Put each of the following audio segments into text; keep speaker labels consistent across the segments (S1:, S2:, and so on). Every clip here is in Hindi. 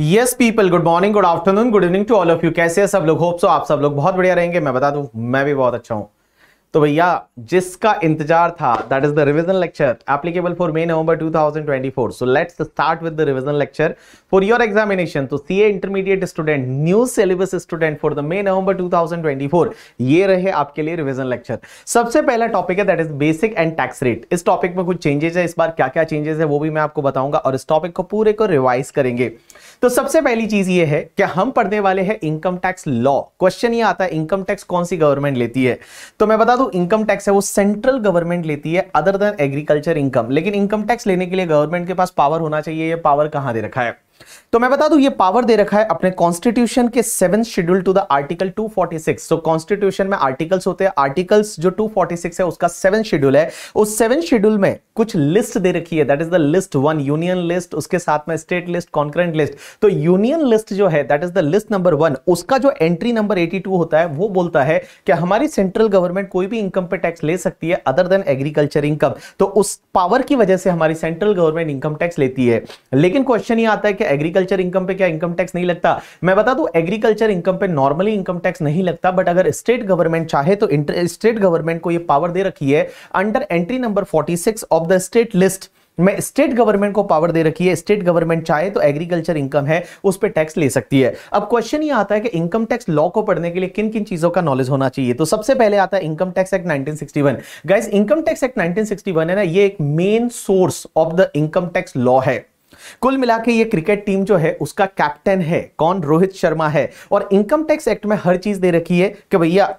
S1: Yes people good morning good afternoon good evening to all of you कैसे सब लोग होप सो आप सब लोग बहुत बढ़िया रहेंगे मैं बता दूं मैं भी बहुत अच्छा हूं तो भैया जिसका इंतजार था that is the revision lecture applicable for May November 2024 so let's start with the revision lecture for your examination तो CA intermediate student new syllabus student for the May November 2024 ये रहे आपके लिए रिविजन लेक्चर सबसे पहला टॉपिक है that is basic and tax rate इस टॉपिक में कुछ चेंजेस है इस बार क्या क्या चेंजेस है वो भी मैं आपको बताऊंगा और इस टॉपिक को पूरे को रिवाइज करेंगे तो सबसे पहली चीज ये है कि हम पढ़ने वाले हैं इनकम टैक्स लॉ क्वेश्चन ये आता है इनकम टैक्स कौन सी गवर्नमेंट लेती है तो मैं बता दू इनकम टैक्स है वो सेंट्रल गवर्नमेंट लेती है अदर देन एग्रीकल्चर इनकम लेकिन इनकम टैक्स लेने के लिए गवर्नमेंट के पास पावर होना चाहिए ये पावर कहां दे रखा है तो मैं बता दूं ये पावर दे रखा है अपने कॉन्स्टिट्यूशन के seven schedule to the article 246 so constitution में आर्टिकल्स होते हैं आर्टिकल्स जो 246 है उसका सेवन शेड्यूल है उस सेवन शेड्यूल में कुछ लिस्ट दे रखी है that is the list one union list उसके साथ में स्टेट लिस्ट कॉन्करेंट लिस्ट तो यूनियन लिस्ट जो है that is the list number one उसका जो एंट्री नंबर एटी होता है वो बोलता है कि हमारी सेंट्रल गवर्नमेंट कोई भी इनकम पे टैक्स ले सकती है अदर देन एग्रीकल्चर इनकम तो उस पावर की वजह से हमारी सेंट्रल गवर्नमेंट इनकम टैक्स लेती है लेकिन क्वेश्चन ये आता है कि एग्रीकल्चर इनकम पे क्या इनकम टैक्स नहीं लगता मैं बता दू एग्रीकल्चर इनकम पे नॉर्मली इनकम टैक्स नहीं लगता बट अगर स्टेट गवर्नमेंट चाहे तो स्टेट गवर्नमेंट को यह पावर दे रखी है under entry number 46 of the state list मैं स्टेट गवर्नमेंट को पावर दे रखी है स्टेट गवर्नमेंट चाहे तो एग्रीकल्चर इनकम है उस पर टैक्स ले सकती है अब क्वेश्चन ये आता है कि इनकम टैक्स लॉ को पढ़ने के लिए किन किन चीजों का नॉलेज होना चाहिए तो सबसे पहले आता है income tax act 1961 guys income tax act 1961 है ना ये एक main source of the income tax law है कुल मिला के ये क्रिकेट टीम जो है उसका कैप्टन है कौन रोहित शर्मा है और इनकम टैक्स एक्ट में हर चीज दे रखी है कि भैया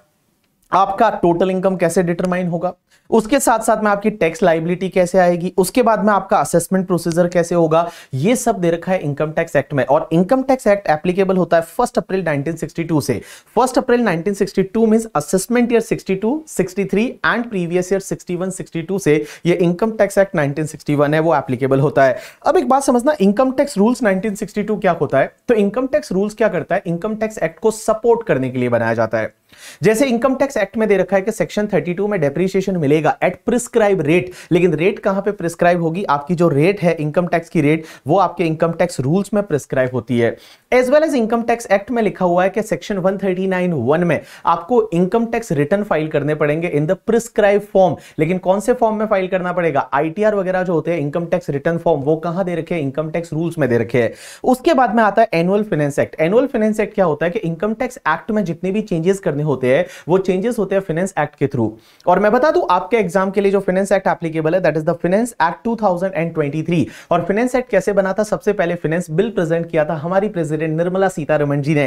S1: आपका टोटल इनकम कैसे डिटरमाइन होगा उसके साथ साथ में आपकी टैक्स लाइबिलिटी कैसे आएगी उसके बाद में आपका असेसमेंट प्रोसीजर कैसे होगा ये सब दे रखा है इनकम टैक्स एक्ट में और इनकम टैक्स एक्ट एप्लीकेबल होता है फर्स्ट अप्रैल 1962 से first April 1962 means assessment year 62, 63 and previous year 61, 62 से ये इनकम टैक्स एक्ट 1961 है वो एप्लीकेबल होता है अब एक बात समझना इनकम टैक्स रूल्स 1962 क्या होता है तो इनकम टैक्स रूल्स क्या करता है इनकम टैक्स एक्ट को सपोर्ट करने के लिए बनाया जाता है जैसे इनकम टैक्स एक्ट में दे रखा है कि सेक्शन 32 में डेप्रिसिएशन मिलेगा एट प्रिस्क्राइब रेट लेकिन रेट कहां पे प्रिस्क्राइब होगी आपकी जो रेट है इनकम टैक्स की रेट वो आपके इनकम टैक्स रूल्स में प्रिस्क्राइब होती है as well as income tax act में लिखा हुआ है कि सेक्शन 1391 में आपको इनकम टैक्स रिटर्न फाइल करने पड़ेंगे इन द प्रिस्क्राइब फॉर्म लेकिन कौन से फॉर्म में फाइल करना पड़ेगा आईटीआर वगैरह जो होते हैं इनकम टैक्स रिटर्न फॉर्म वो कहां दे रखे हैं इनकम टैक्स रूल्स में दे रखे हैं उसके बाद में आता है annual finance act annual finance act क्या होता है कि इनकम टैक्स एक्ट में जितने भी चेंजेस करने में होते हैं वो चेंजेस होते हैं फिनेंस एक्ट के थ्रू और मैं बता दू आपके एग्जाम के लिए जो फिनेंस एक्ट एप्लीकेबल है that is the finance act 2023 और फिनेंस एक्ट कैसे बना था सबसे पहले फिनेंस बिल प्रेजेंट किया था हमारी प्रेसिडेंट निर्मला सीतारमन जी ने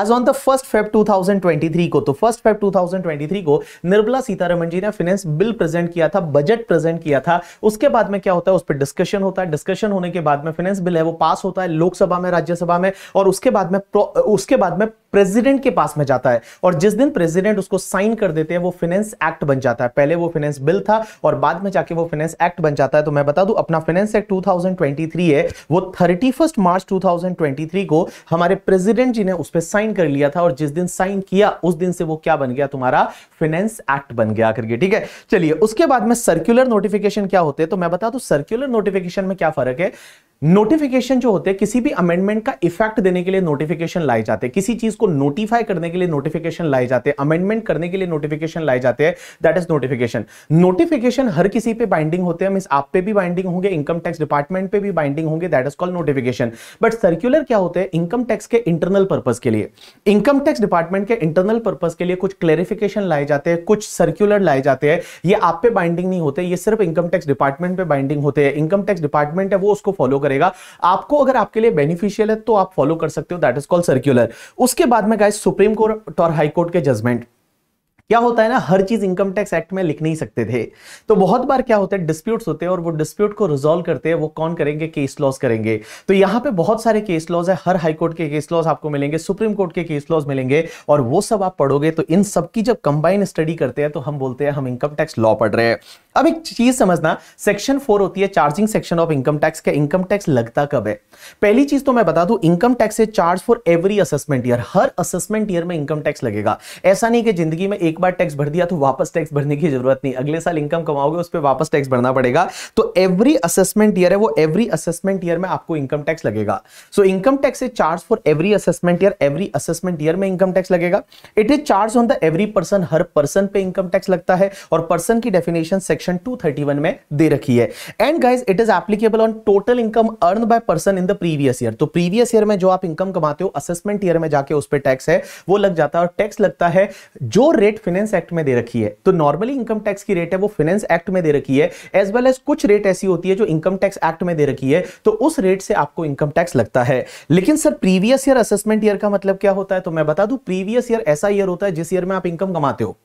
S1: as on the first Feb 2023 को तो फर्स्ट फेब 2023 को निर्मला सीतारमन जी ने फिनेंस बिल प्रेजेंट किया था बजट प्रेजेंट किया था उसके बाद में क्या होता है उस पर डिस्कशन होता है डिस्कशन होने के बाद में फिनेंस बिल है वो पास होता है लोकसभा में राज्यसभा में और उसके बाद में उसके बाद में प्रेसिडेंट के पास में जाता है और जिस दिन प्रेसिडेंट उसको साइन कर देते हैं वो फाइनेंस एक्ट बन जाता है पहले वो फाइनेंस बिल था और बाद में जाके वो फाइनेंस एक्ट बन जाता है तो मैं बता दूं अपना फाइनेंस एक्ट 2023 है वो 31 मार्च 2023 को हमारे प्रेसिडेंट जी ने उस पर साइन कर लिया था और जिस दिन साइन किया उस दिन से वो क्या बन गया तुम्हारा फाइनेंस एक्ट बन गया करके ठीक है चलिए उसके बाद में सर्क्यूलर नोटिफिकेशन क्या होते हैं तो मैं बता दू सर्क्यूलर नोटिफिकेशन में क्या फर्क है नोटिफिकेशन जो होते हैं किसी भी अमेंडमेंट का इफेक्ट देने के लिए नोटिफिकेशन लाए जाते हैं किसी चीज को नोटिफाई करने के लिए नोटिफिकेशन लाए जाते हैं अमेंडमेंट करने के लिए नोटिफिकेशन लाए जाते हैं दैट इज नोटिफिकेशन नोटिफिकेशन हर किसी पे बाइंडिंग होते हैं मीन आप पे भी बाइंडिंग होंगे इनकम टैक्स डिपार्टमेंट पे भी बाइंडिंग होंगे that is called notification but circular क्या होते हैं इनकम टैक्स के इंटरनल पर्पज के लिए इनकम टैक्स डिपार्टमेंट के इंटरनल पर्पज के लिए कुछ क्लेरिफिकेशन लाए जाते हैं कुछ सर्क्यूलर लाए जाते हैं ये आप पे बाइंडिंग नहीं होते ये सिर्फ इनकम टैक्स डिपार्टमेंट पे बाइंडिंग होते हैं इनकम टैक्स डिपार्टमेंट है वो उसको फॉलो करेगा आपको अगर आपके लिए बेनिफिशियल है तो आप फॉलो कर सकते हो दैट इज कॉल्ड सर्क्यूलर उसके बाद में गाइस सुप्रीम कोर्ट और हाई कोर्ट के जजमेंट क्या होता है ना हर चीज इनकम टैक्स एक्ट में लिख नहीं सकते थे तो बहुत बार क्या होता है डिस्प्यूट्स होते हैं और वो डिस्प्यूट को रिजोल्व करते हैं वो कौन करेंगे केस लॉस करेंगे तो यहां पे बहुत सारे केस लॉज है हर हाई कोर्ट के केस लॉज आपको मिलेंगे सुप्रीम कोर्ट के केस लॉज मिलेंगे और वो सब आप पढ़ोगे तो इन सबकी जब कंबाइन स्टडी करते हैं तो हम बोलते हैं हम इनकम टैक्स लॉ पढ़ रहे हैं अब एक चीज समझना सेक्शन फोर होती है charging section of income tax का इनकम टैक्स लगता कब है पहली चीज तो मैं बता दू income tax charge for every assessment year हर असेसमेंट ईयर में इनकम टैक्स लगेगा ऐसा नहीं कि जिंदगी में एक बार टैक्स भर दिया तो वापस टैक्स भरने की जरूरत नहीं अगले साल इनकम कमाओगे उस पर वापस टैक्स भरना पड़ेगा तो एवरी असेसमेंट ईयर है वो एवरी असेसमेंट ईयर में आपको इनकम टैक्स लगेगा so income tax is charge for every assessment year every assessment year में इनकम टैक्स लगेगा it is charge on the every person हर पर्सन पे इनकम टैक्स लगता है और पर्सन की डेफिनेशन सेक्शन टू में दे रखी है and guys it is applicable on total income earn by person in the previous year तो प्रीवियस ईयर में जो आप इनकम कमाते हो असेसमेंट ईयर में जाके उस पर टैक्स है वो लग जाता है और टैक्स लगता है जो रेट फिनेंस एक्ट में दे रखी है तो नॉर्मली इनकम टैक्स की रेट है वो फिनेंस एक्ट में दे रखी है एज वेल एज कुछ रेट ऐसी होती है जो इनकम टैक्स एक्ट में दे रखी है तो उस रेट से आपको इनकम टैक्स लगता है लेकिन sir previous year assessment year का मतलब क्या होता है तो मैं बता दू प्रीवियस ईयर ऐसा ईयर होता है जिस ईयर में आप इनकम कमाते हो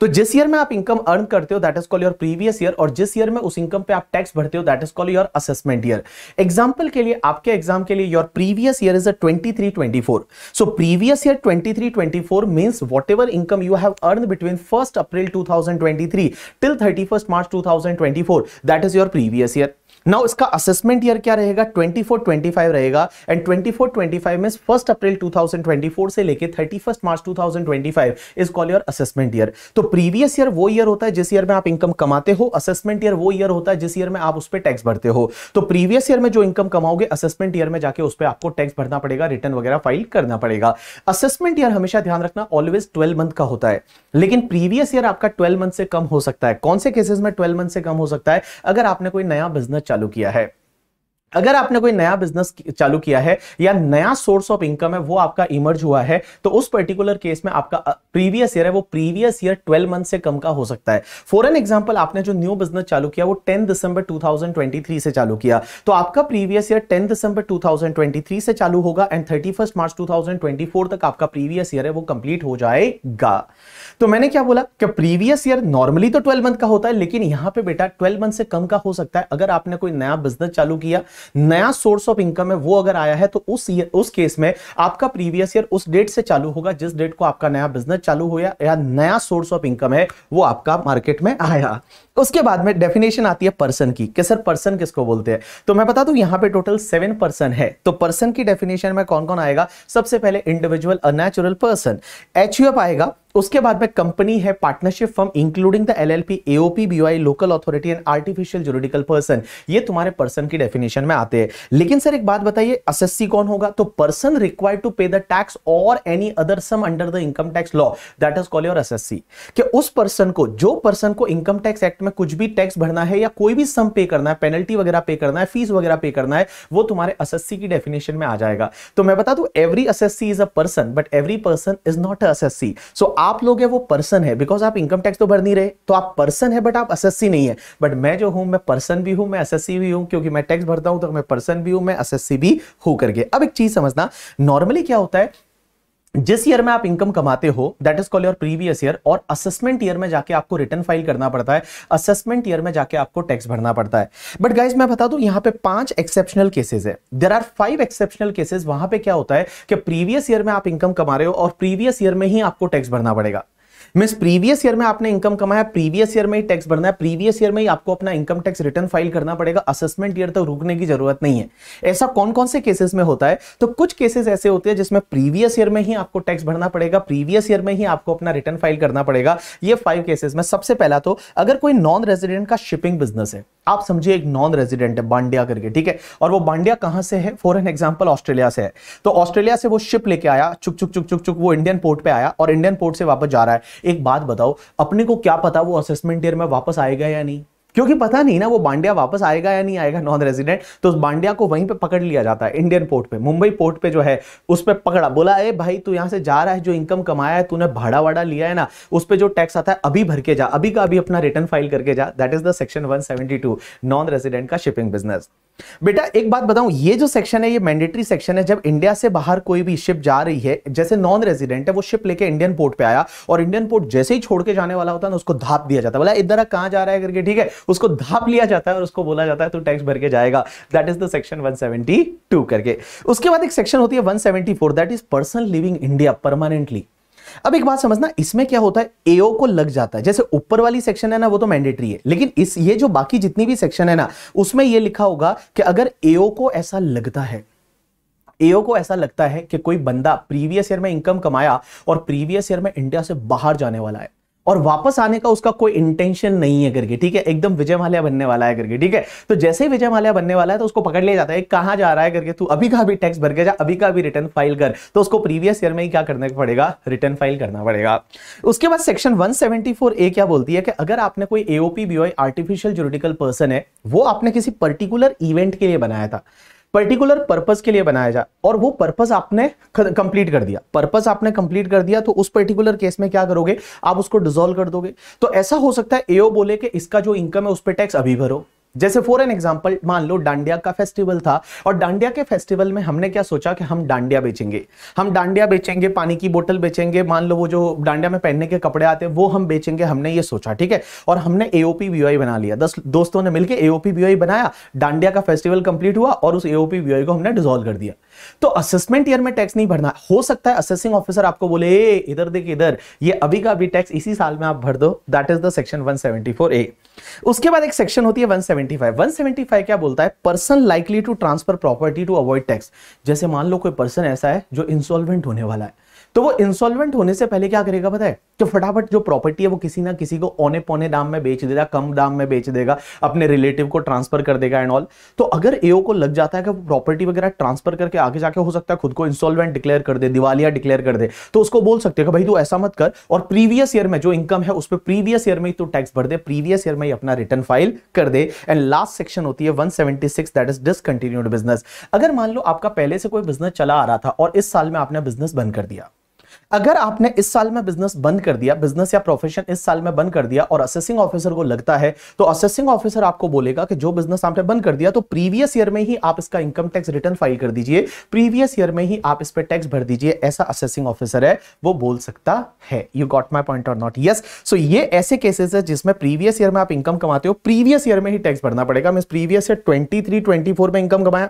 S1: तो जिस ईयर में आप इनकम अर्न करते हो that is call your previous year और जिस ईयर में उस इनकम पे आप टैक्स भरते हो that is call your assessment year example के लिए आपके एग्जाम के लिए your previous year is a twenty three twenty four so previous year twenty three twenty four means whatever income you have earn between first April two thousand twenty three till thirty first March two thousand twenty four that is your previous year now इसका असेसमेंट ईयर क्या रहेगा 24 25 रहेगा एंड 24 25 में फर्स्ट अप्रैल 2024 से लेके 31 March 2025 is call your assessment year तो प्रीवियस ईयर वो ईयर होता है जिस ईयर में आप इनकम कमाते हो असेसमेंट ईयर वो ईयर होता है जिस ईयर में आप उस पर टैक्स भरते हो तो प्रीवियस ईयर में जो इनकम कमाओगे असेसमेंट ईयर में जाके उस पर आपको टैक्स भरना पड़ेगा रिटर्न वगैरह फाइल करना पड़ेगा असेसमेंट ईयर हमेशा ध्यान रखना ऑलवेज ट्वेल्व मंथ का होता है लेकिन प्रीवियस ईयर आपका ट्वेल्व मंथ से कम हो सकता है कौन से केसेस में ट्वेल्व मंथ से कम हो सकता है अगर आपने कोई नया बिजनेस चालू किया है अगर आपने कोई नया बिजनेस चालू किया है या नया सोर्स ऑफ इनकम है वो आपका इमर्ज हुआ है तो उस पर्टिकुलर केस में आपका प्रीवियस ईयर है वो प्रीवियस ईयर 12 मंथ से कम का हो सकता है फॉर एन एग्जांपल आपने जो न्यू बिजनेस चालू किया वो 10 दिसंबर 2023 से चालू किया तो आपका प्रीवियस ईयर 10 दिसंबर 2023 से चालू होगा एंड थर्टी मार्च टू तक आपका प्रीवियस ईयर है वो कंप्लीट हो जाएगा तो मैंने क्या बोला कि प्रीवियस ईयर नॉर्मली तो 12 मंथ का होता है लेकिन यहां पे बेटा 12 मंथ से कम का हो सकता है अगर आपने कोई नया बिजनेस चालू किया नया सोर्स ऑफ इनकम है वो अगर आया है तो उस उस केस में आपका प्रीवियस ईयर उस डेट से चालू होगा जिस डेट को आपका नया बिजनेस चालू हो या, या नया सोर्स ऑफ इनकम है वो आपका मार्केट में आया उसके बाद में डेफिनेशन आती है पर्सन की कि सर पर्सन किसको बोलते हैं तो मैं बता दूं यहां पे टोटल सेवन पर्सन है तो पर्सन की डेफिनेशन में कौन कौन आएगा सबसे पहले इंडिविजुअल अनेचुरल पर्सन एच आएगा उसके बाद में कंपनी है partnership firm including the LLP AOP BOI local authority and artificial juridical person ये तुम्हारे पर्सन की डेफिनेशन में आते हैं लेकिन सर एक बात बताइए असेस्सी कौन होगा तो person required to pay the tax और any other sum under the income tax law that is call your assessee कि उस पर्सन को जो पर्सन को इनकम टैक्स एक्ट में कुछ भी टैक्स भरना है या कोई भी सम पे करना है पेनल्टी वगैरह पे करना है फीस वगैरह पे करना है वो तुम्हारे असेस्सी की डेफिनेशन में आ जाएगा तो मैं बता दू every assessee is a person but every person is not a assessee so आप लोग है वो पर्सन है बिकॉज आप इनकम टैक्स तो भर नहीं रहे तो आप पर्सन है बट आप एसएससी नहीं है बट मैं जो हूं मैं पर्सन भी हूं मैं एसएससी भी हूं क्योंकि मैं टैक्स भरता हूं तो मैं पर्सन भी हूं मैं एसएससी भी हूं करके अब एक चीज समझना नॉर्मली क्या होता है जिस ईयर में आप इनकम कमाते हो that is call your previous year और असेसमेंट ईयर में जाके आपको रिटर्न फाइल करना पड़ता है असेसमेंट ईयर में जाके आपको टैक्स भरना पड़ता है बट गाइज मैं बता दू यहां पे पांच एक्सेप्शनल केसेस है there are five exceptional cases वहां पे क्या होता है कि प्रीवियस ईयर में आप इनकम कमा रहे हो और प्रीवियस ईयर में ही आपको टैक्स भरना पड़ेगा मिस प्रीवियस ईयर में आपने इनकम कमाया प्रीवियस ईयर में ही टैक्स भरना है प्रीवियस ईयर में ही आपको अपना इनकम टैक्स रिटर्न फाइल करना पड़ेगा असेसमेंट ईयर तक तो रुकने की जरूरत नहीं है ऐसा कौन कौन से केसेस में होता है तो कुछ केसेस ऐसे होते हैं जिसमें प्रीवियस ईयर में ही आपको टैक्स भरना पड़ेगा प्रीवियस ईयर में ही आपको अपना रिटर्न फाइल करना पड़ेगा ये फाइव केसेस में सबसे पहला तो अगर कोई नॉन रेजिडेंट का शिपिंग बिजनेस है आप समझिए एक नॉन रेजिडेंट है बांडिया करके ठीक है और वो बांडिया कहां से है फॉर एन एग्जाम्पल ऑस्ट्रेलिया से है तो ऑस्ट्रेलिया से वो शिप लेके आया चुक चुक चुक चुक चुक वो इंडियन पोर्ट पे आया और इंडियन पोर्ट से वापस जा रहा है एक बात बताओ अपने को क्या पता वो असेसमेंट ईयर में वापस आएगा या नहीं क्योंकि पता नहीं ना वो बांडिया वापस आएगा या नहीं आएगा नॉन रेजिडेंट तो उस बांडिया को वहीं पे पकड़ लिया जाता है इंडियन पोर्ट पे मुंबई पोर्ट पे जो है उस पर पकड़ा बोला ए भाई तू यहाँ से जा रहा है जो इनकम कमाया है तूने भाड़ा वाड़ा लिया है ना उस पर जो टैक्स आता है अभी भर के जा अभी का अभी अपना रिटर्न फाइल करके जा that is the section one non resident का शिपिंग बिजनेस बेटा एक बात बताऊं ये जो सेक्शन है ये मैंडेटरी सेक्शन है जब इंडिया से बाहर कोई भी शिप जा रही है जैसे नॉन रेजिडेंट है वो शिप लेके इंडियन पोर्ट पे आया और इंडियन पोर्ट जैसे ही छोड़ के जाने वाला होता है ना उसको धाप दिया जाता है बोला इधर कहां जा रहा है करके ठीक है उसको धाप लिया जाता है और उसको बोला जाता है तो टैक्स भर के जाएगा that is the section one करके उसके बाद एक सेक्शन होती है four that is person living India permanently अब एक बात समझना इसमें क्या होता है एओ को लग जाता है जैसे ऊपर वाली सेक्शन है ना वो तो मैंडेटरी है लेकिन इस ये जो बाकी जितनी भी सेक्शन है ना उसमें ये लिखा होगा कि अगर एओ को ऐसा लगता है एओ को ऐसा लगता है कि कोई बंदा प्रीवियस ईयर में इनकम कमाया और प्रीवियस ईयर में इंडिया से बाहर जाने वाला है और वापस आने का उसका कोई इंटेंशन नहीं है करके ठीक है एकदम विजय माल्या बनने वाला है करके ठीक है तो जैसे ही विजय माल्या बनने वाला है तो उसको पकड़ लिया जाता है कहां जा रहा है करके तू अभी का भी टैक्स भर के जा अभी का भी रिटर्न फाइल कर तो उसको प्रीवियस ईयर में ही क्या करना पड़ेगा रिटर्न फाइल करना पड़ेगा उसके बाद सेक्शन वन ए क्या बोलती है कि अगर आपने कोई AOP BO artificial juridical person है वो आपने किसी पर्टिकुलर इवेंट के लिए बनाया था पर्टिकुलर पर्पज के लिए बनाया जाए और वो पर्पज आपने कंप्लीट कर दिया पर्पज आपने कंप्लीट कर दिया तो उस पर्टिकुलर केस में क्या करोगे आप उसको डिजोल्व कर दोगे तो ऐसा हो सकता है एओ बोले कि इसका जो इनकम है उस पर टैक्स अभी भरो जैसे फॉर एन एग्जाम्पल मान लो डांडिया का फेस्टिवल था और डांडिया के फेस्टिवल में हमने क्या सोचा कि हम डांडिया बेचेंगे हम डांडिया बेचेंगे पानी की बोतल बेचेंगे मान लो वो जो डांडिया में पहनने के कपड़े आते हैं वो हम बेचेंगे हमने ये सोचा ठीक है और हमने एओपी वीआई बना लिया दस दोस्तों ने मिलकर एओपी वीआई बनाया डांडिया का फेस्टिवल कंप्लीट हुआ और उस एओपी वीआई को हमने डिजोल्व कर दिया तो असेसमेंट ईयर में टैक्स नहीं भरना हो सकता है असेसिंग ऑफिसर आपको बोले इधर देख इधर ये अभी का अभी टैक्स इसी साल में आप भर दो that is the section four A उसके बाद एक सेक्शन होती है 175 175 क्या बोलता है person likely to transfer property to avoid tax जैसे मान लो कोई पर्सन ऐसा है जो इंसॉल्वेंट होने वाला है तो वो इंस्टॉलमेंट होने से पहले क्या करेगा पता है तो फटाफट जो प्रॉपर्टी है वो किसी ना किसी को औने पौने दाम में बेच देगा कम दाम में बेच देगा अपने रिलेटिव को ट्रांसफर कर देगा एंड ऑल तो अगर एओ को लग जाता है कि प्रॉपर्टी वगैरह ट्रांसफर करके आगे जाके हो सकता है खुद को इंस्टॉलमेंट डिक्लेयर कर दे दिवालिया डिक्लेयर कर दे तो उसको बोल सकते हो भाई तू ऐसा मत कर और प्रीवियस ईयर में जो इनकम है उस पर प्रीवियस ईयर में ही तू टैक्स भर दे प्रीवियस ईयर में ही अपना रिटर्न फाइल कर दे एंड लास्ट सेक्शन होती है one that is discontinued business अगर मान लो आपका पहले से कोई बिजनेस चला आ रहा था और इस साल में आपने बिजनेस बंद कर दिया अगर आपने इस साल में बिजनेस बंद कर दिया बिजनेस या प्रोफेशन इस साल में बंद कर दिया और असेसिंग ऑफिसर को लगता है तो असेसिंग ऑफिसर आपको बोलेगा कि जो बिजनेस आपने बंद कर दिया तो प्रीवियस ईयर में ही आप इसका इनकम टैक्स रिटर्न फाइल कर दीजिए प्रीवियस ईयर में ही आप इस पर टैक्स भर दीजिए ऐसा असेसिंग ऑफिसर है वो बोल सकता है you got my point or not yes so ये ऐसे केसेस है जिसमें प्रीवियस ईयर में आप इनकम कमाते हो प्रीवियस ईयर में ही टैक्स भरना पड़ेगा mean previous year twenty three twenty four में इनकम कमाया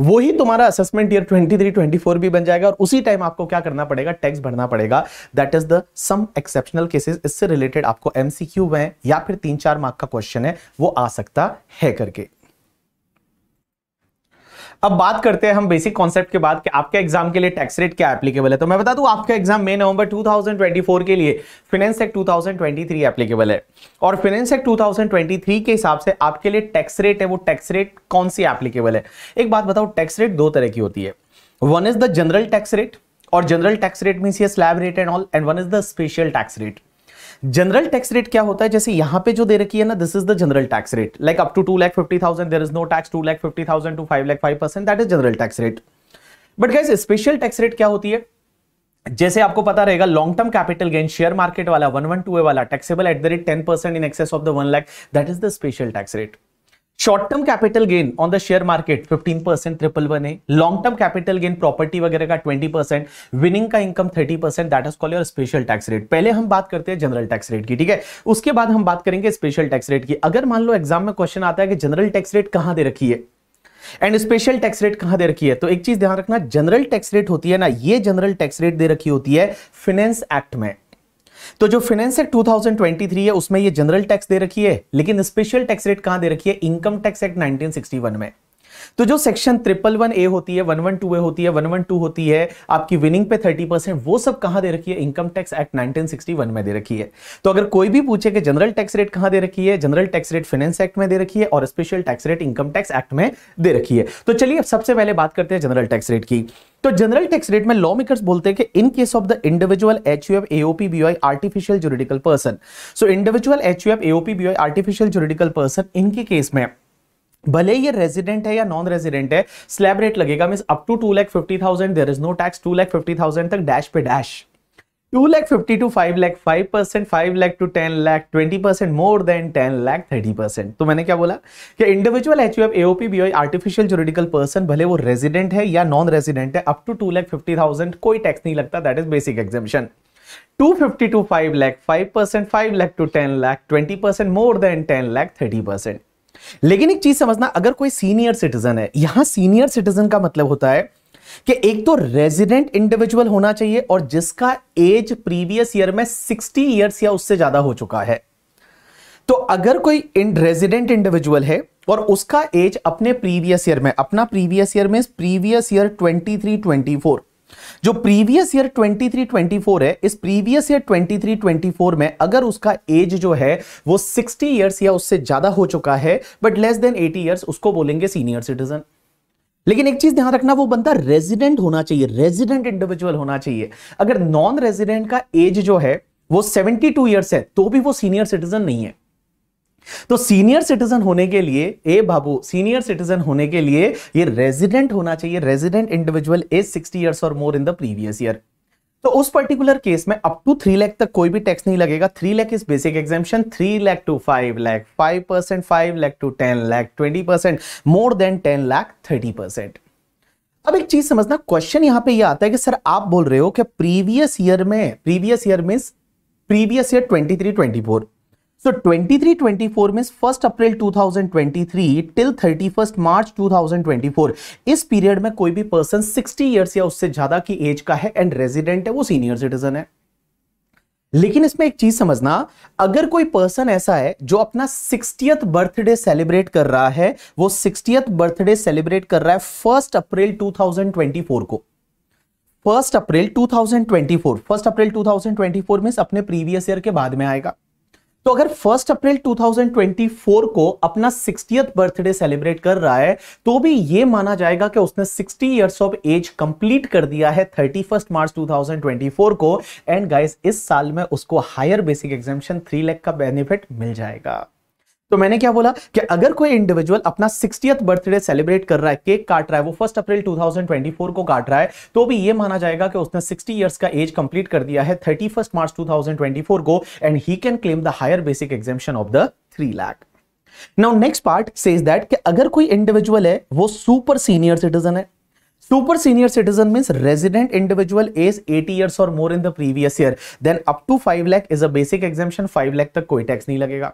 S1: वही तुम्हारा असेसमेंट ईयर 23 24 भी बन जाएगा और उसी टाइम आपको क्या करना पड़ेगा टैक्स भरना पड़ेगा that is the some exceptional cases इससे रिलेटेड आपको एमसीक्यू में या फिर तीन चार मार्क का क्वेश्चन है वो आ सकता है करके अब बात करते हैं हम बेसिक कॉन्सेप्ट के बाद कि आपके एग्जाम के लिए टैक्स रेट क्या एप्लीकेबल है तो मैं बता दूं आपका एग्जाम मई नवंबर 2024 के लिए फिनेंस एक्ट 2023 एप्लीकेबल है और फिनेंस एक्ट 2023 के हिसाब से आपके लिए टैक्स रेट है वो टैक्स रेट कौन सी एप्लीकेबल है एक बात बताओ टैक्स रेट दो तरह की होती है one is the general tax rate और जनरल टैक्स रेट मीन ये slab rate and all and one is the special tax rate general tax rate क्या होता है जैसे यहां पे जो दे रखी है ना this is the general tax rate like up to two lakh fifty thousand there is no tax two lakh fifty thousand to five lakh five percent that is general tax rate but guys special tax rate क्या होती है जैसे आपको पता रहेगा long term capital gain share market वाला वन वन टू ए वाला taxable at the rate ten percent in excess of the one lack that is the special tax rate short term capital gain on the share market 15 percent triple one है long term capital gain property वगैरह का 20 परसेंट विनिंग का income 30 percent that is call your special tax rate पहले हम बात करते हैं जनरल टैक्स रेट की ठीक है उसके बाद हम बात करेंगे स्पेशल टैक्स रेट की अगर मान लो एग्जाम में क्वेश्चन आता है कि जनरल टैक्स रेट कहां दे रखी है एंड स्पेशल टैक्स रेट कहां दे रखी है तो एक चीज ध्यान रखना जनरल टैक्स रेट होती है ना ये जनरल टैक्स रेट दे रखी होती है फिनेंस एक्ट में तो जो फाइनेंस एक्ट 2023 है उसमें ये जनरल टैक्स दे रखी है लेकिन स्पेशल टैक्स रेट कहां दे रखी है इनकम टैक्स एक्ट 1961 में तो जो सेक्शन ट्रिपल वन ए होती है वन वन टू ए होती है वन वन टू होती है आपकी विनिंग पे थर्टी परसेंट वो सब कहां दे रखी है income tax act nineteen sixty one में दे रखी है तो अगर कोई भी पूछे कि जनरल टैक्स रेट कहां दे रखी है general tax rate finance act में दे रखी है और special tax rate income tax act में दे रखी है तो चलिए सबसे पहले बात करते हैं जनरल टैक्स रेट की तो जनरल टैक्स रेट में लॉ मेकर्स बोलते हैं कि in case of the individual H U F AOP B I artificial juridical person so individual H U F AOP B artificial juridical person इनके केस में भले ही ये रेजिडेंट है या नॉन रेजिडेंट है स्लैब रेट लगेगा mean up to two lakh fifty thousand there is no tax two lakh fifty thousand तक डैश पे dash two lakh fifty to five lakh five percent five lakh to ten lakh twenty percent more than ten lakh thirty percent तो मैंने क्या बोला कि individual H U AOP B artificial juridical person भले वो रेजिडेंट है या नॉन रेजिडेंट है up to two lakh fifty thousand कोई टैक्स नहीं लगता that is basic exemption 250 to 5 lakh 5 percent 5 lakh to 10 lakh 20 percent more than 10 lakh 30 percent लेकिन एक चीज समझना अगर कोई सीनियर सिटीजन है यहां सीनियर सिटीजन का मतलब होता है कि एक तो रेजिडेंट इंडिविजुअल होना चाहिए और जिसका एज प्रीवियस ईयर में 60 इयर्स या उससे ज्यादा हो चुका है तो अगर कोई रेजिडेंट इंडिविजुअल है और उसका एज अपने प्रीवियस ईयर में अपना प्रीवियस ईयर में प्रीवियस ईयर 23 24 जो प्रीवियस ईयर 23 24 है इस प्रीवियस ईयर 23 24 में अगर उसका एज जो है वो 60 इयर्स या उससे ज्यादा हो चुका है बट लेस देन 80 इयर्स उसको बोलेंगे सीनियर सिटीजन लेकिन एक चीज ध्यान रखना वो बंदा रेजिडेंट होना चाहिए रेजिडेंट इंडिविजुअल होना चाहिए अगर नॉन रेजिडेंट का एज जो है वो सेवेंटी टू है तो भी वो सीनियर सिटीजन नहीं है तो सीनियर सिटीजन होने के लिए ए बाबू सीनियर सिटीजन होने के लिए ये रेजिडेंट होना चाहिए resident individual age sixty years और more in the previous year तो उस पर्टिकुलर केस में अप टू थ्री लैख तक कोई भी टैक्स नहीं लगेगा three lakh is basic exemption three lakh to five lakh five percent five lakh to ten lakh twenty percent more than ten lakh thirty percent अब एक चीज समझना क्वेश्चन यहां पे ये यह आता है कि सर आप बोल रहे हो कि प्रीवियस ईयर में previous year mean previous year twenty three twenty four So 23-24 means 1st April 2023 till 31st March 2024 इस पीरियड में कोई भी पर्सन 60 इयर्स या उससे ज्यादा की एज का है एंड रेजिडेंट है वो सीनियर सिटीजन है लेकिन इसमें एक चीज समझना अगर कोई पर्सन ऐसा है जो अपना सिक्सटियथ बर्थडे सेलिब्रेट कर रहा है वो सिक्सटियथ बर्थडे सेलिब्रेट कर रहा है फर्स्ट अप्रैल 2024 को फर्स्ट अप्रैल 2024 फर्स्ट अप्रैल 2024 में अपने प्रीवियस ईयर के बाद में आएगा तो अगर फर्स्ट अप्रैल 2024 को अपना सिक्सटियथ बर्थडे सेलिब्रेट कर रहा है तो भी ये माना जाएगा कि उसने 60 इयर्स ऑफ एज कंप्लीट कर दिया है 31 मार्च 2024 को एंड गाइस इस साल में उसको हायर बेसिक एग्जामेशन 3 लाख का बेनिफिट मिल जाएगा तो मैंने क्या बोला कि अगर कोई इंडिविजुअल अपना सिक्सटियथ बर्थडे सेलिब्रेट कर रहा है केक काट रहा है वो फर्स्ट अप्रैल 2024 को काट रहा है तो भी ये माना जाएगा कि उसने 60 इयर्स का एज कंप्लीट कर दिया है 31 मार्च 2024 को and he can claim the higher basic exemption of the three lakh now next part says that कि अगर कोई इंडिविजुअल है वो सुपर सीनियर सिटीजन है super senior citizen mean resident individual age 80 years और more in the previous year then up to 5 lakh is a basic exemption. 5 lakh तक कोई टैक्स नहीं लगेगा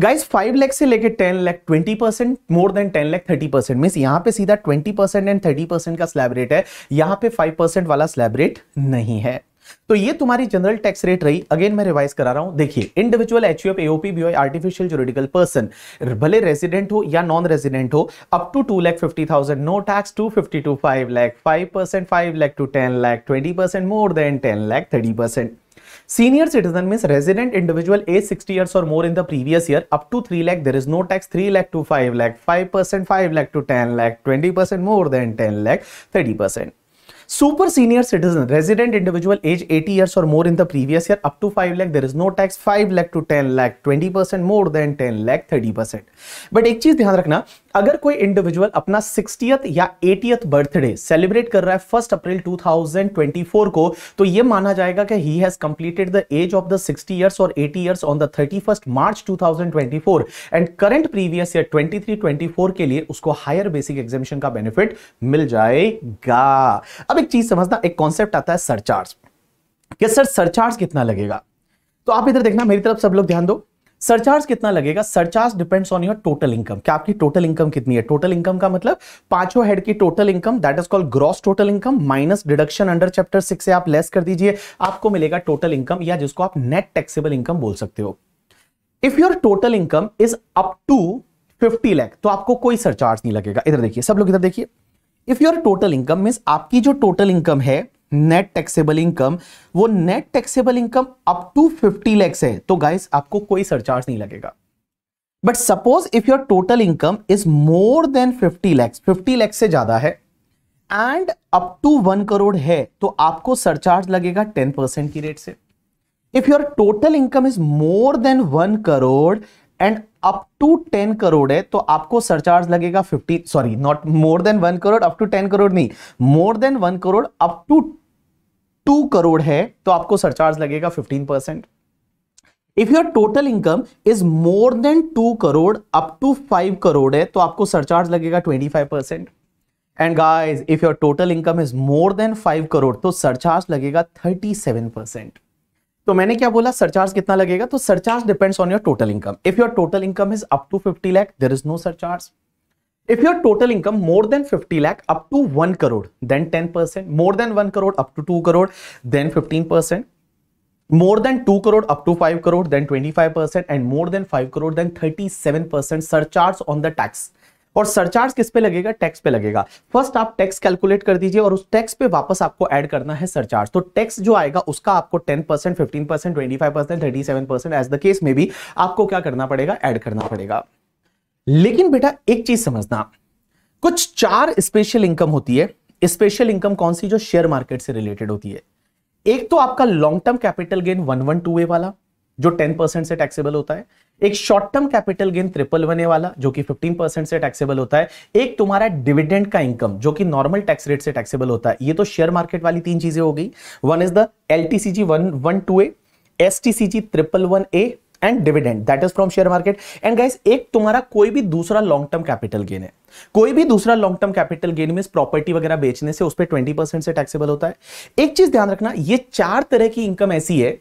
S1: गाइस फाइव लैख से लेके ten lakh twenty percent more than ten lakh thirty percent mean यहां पे सीधा twenty percent and thirty percent का स्लैब रेट है यहां पे फाइव परसेंट वाला स्लैब रेट नहीं है तो ये तुम्हारी जनरल टैक्स रेट रही अगेन मैं रिवाइज करा रहा हूं देखिए individual HUF AOP BO artificial juridical person भले रेजिडेंट हो या नॉन रेजिडेंट हो up to two lakh fifty thousand no tax two fifty to five lakh five percent five lakh to ten lakh twenty percent more than ten lakh thirty percent senior citizen mean resident individual age sixty year और more in the previous year up to three lakh there is no tax three lakh to five lakh five percent five lakh to ten lakh twenty percent more than ten lakh thirty percent super senior citizen resident individual as eighty year और more in the previous year up to five lakh there is no tax five lakh to ten lakh twenty percent more than ten lakh thirty percent but एक चीज ध्यान रखना अगर कोई इंडिविजुअल अपना सिक्सटीथ या एटीएथ बर्थडे सेलिब्रेट कर रहा है फर्स्ट अप्रैल 2024 को तो यह माना जाएगा कि he has completed the age of the sixty years और eighty years on the thirty first March 2024 and current previous year 23 24 के लिए उसको हायर बेसिक एग्जामिशन का बेनिफिट मिल जाएगा अब एक चीज समझना एक कॉन्सेप्ट आता है सरचार्ज सर सरचार्ज कितना लगेगा तो आप इधर देखना मेरी तरफ सब लोग ध्यान दो सरचार्ज कितना लगेगा surcharge depends on your total income क्या आपकी टोटल इनकम कितनी है टोटल इनकम का मतलब पांचों हेड की total income that is called gross total income minus deduction under chapter six से आप लेस कर दीजिए आपको मिलेगा टोटल इनकम या जिसको आप नेट टैक्सेबल इनकम बोल सकते हो if your total income is up to fifty lakh तो आपको कोई सरचार्ज नहीं लगेगा इधर देखिए सब लोग इधर देखिए if your total income mean आपकी जो टोटल इनकम है नेट टैक्सेबल इनकम वो net taxable income up to 50 lakhs है तो गाइस आपको कोई सरचार्ज नहीं लगेगा but suppose if your total income is more than 50 lakhs 50 lakhs से ज्यादा है and up to one crore है तो आपको सरचार्ज लगेगा टेन परसेंट की रेट से if your total income is more than one crore and up to ten crore है तो आपको सरचार्ज लगेगा fifty sorry not more than one crore up to ten crore नहीं more than one crore up to two crore है तो आपको सरचार्ज लगेगा fifteen percent if your total income is more than two crore up to five crore है तो आपको सरचार्ज लगेगा twenty five percent and guys if your total income is more than five crore तो सरचार्ज लगेगा थर्टी सेवन परसेंट तो मैंने क्या बोला सरचार्ज कितना लगेगा तो surcharge depends on your total income if your total income is up to fifty lakh there is no surcharge if your total income more than 50 lakh up to 1 crore then 10% more than 1 then up to 2 crore then 15% more than 2 crore up to 5 crore then 25% and more than 5 crore then 37% surcharge on the tax और सरचार्ज किस पे लगेगा टैक्स पे लगेगा फर्स्ट आप टैक्स कैलकुलेट कर दीजिए और उस टैक्स पे वापस आपको ऐड करना है सरचार्ज तो टैक्स जो आएगा उसका आपको 10 percent fifteen percent twenty five percent thirty seven percent as the case में भी आपको क्या करना पड़ेगा ऐड करना पड़ेगा लेकिन बेटा एक चीज समझना कुछ चार स्पेशल इनकम होती है स्पेशल इनकम कौन सी जो शेयर मार्केट से रिलेटेड होती है एक तो आपका long term capital gain one one two A वाला जो टेन परसेंट से टैक्सेबल होता है एक short term capital gain triple one A वाला जो कि फिफ्टीन परसेंट से टैक्सेबल होता है एक तुम्हारा डिविडेंड का इनकम जो कि नॉर्मल टैक्स रेट से टैक्सेबल होता है ये तो शेयर मार्केट वाली तीन चीजें हो गई one is the L T C G one one two A S T C G triple one A and dividend that is from share market and guys एक तुम्हारा कोई भी दूसरा लॉन्ग टर्म कैपिटल गेन है कोई भी दूसरा लॉन्ग टर्म कैपिटल गेन में प्रॉपर्टी वगैरह बेचने से उस पर ट्वेंटी परसेंट से टैक्सेबल होता है एक चीज ध्यान रखना ये चार तरह की इनकम ऐसी है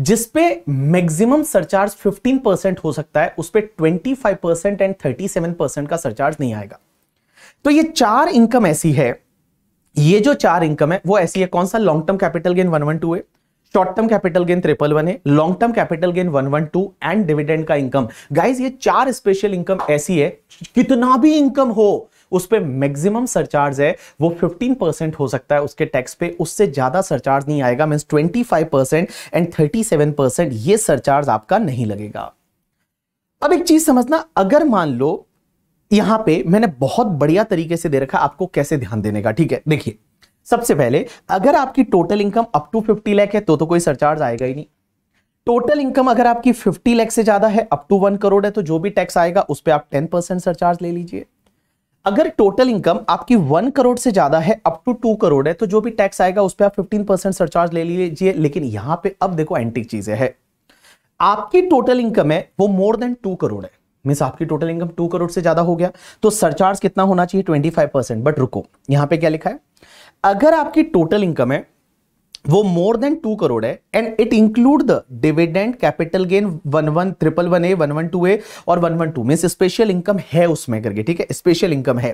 S1: जिसपे मैक्सिमम सरचार्ज 15% हो सकता है उस पर ट्वेंटी एंड 37% का सरचार्ज नहीं आएगा तो ये चार इनकम ऐसी है ये जो चार इनकम है वो ऐसी है कौन सा long term capital gain one one two है short term capital gain triple one है long term capital gain one one two and dividend का इनकम गाइज ये चार स्पेशल इनकम ऐसी है कितना भी इनकम हो उस पर मैक्सिमम सरचार्ज है वो 15 परसेंट हो सकता है उसके टैक्स पे उससे ज़्यादा सरचार्ज नहीं आएगा मीन 25 परसेंट एंड 37 परसेंट ये सरचार्ज आपका नहीं लगेगा अब एक चीज़ समझना अगर मान लो यहां पे मैंने बहुत बढ़िया तरीके से दे रखा आपको कैसे ध्यान देने का ठीक है देखिए सबसे पहले अगर आपकी total income up to 50 lakh है तो तो कोई सरचार्ज आएगा ही नहीं टोटल इनकम अगर आपकी 50 लाख से ज्यादा है अप टू वन करोड़ है तो जो भी टैक्स आएगा उस पर आप 10 परसेंट सरचार्ज ले लीजिए अगर टोटल इनकम आपकी वन करोड़ से ज्यादा है अप टू टू करोड़ है तो जो भी टैक्स आएगा उस पर आप फिफ्टीन परसेंट सरचार्ज ले लीजिए लेकिन यहां पर अब देखो एंटिक चीजें है आपकी टोटल इनकम है वो मोर देन टू करोड़ है मीन्स आपकी टोटल इनकम टू करोड़ से ज्यादा हो गया तो सरचार्ज कितना होना चाहिए ट्वेंटी फाइव परसेंट बट रुको यहां पे क्या लिखा है अगर आपकी टोटल इनकम है वो मोर देन टू करोड़ है and it include the dividend capital gain one one triple one A one one two A और one one two mean special income है उसमें करके ठीक है स्पेशल इनकम है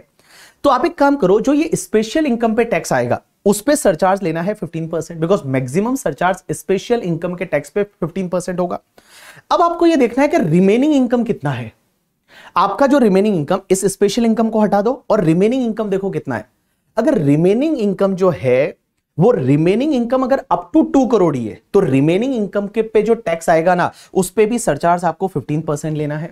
S1: तो आप एक काम करो जो ये स्पेशल इनकम पे टैक्स आएगा उस पर सरचार्ज लेना है 15 percent because maximum surcharge special income के टैक्स पे 15 परसेंट होगा अब आपको यह देखना है कि रिमेनिंग इनकम कितना है आपका जो रिमेनिंग इनकम इस स्पेशल इनकम को हटा दो और रिमेनिंग इनकम देखो कितना है अगर रिमेनिंग इनकम जो है वो रिमेनिंग इनकम अगर अप टू टू करोड़ ही है तो रिमेनिंग इनकम के पे जो टैक्स आएगा ना उस पर भी सरचार्ज आपको फिफ्टीन परसेंट लेना है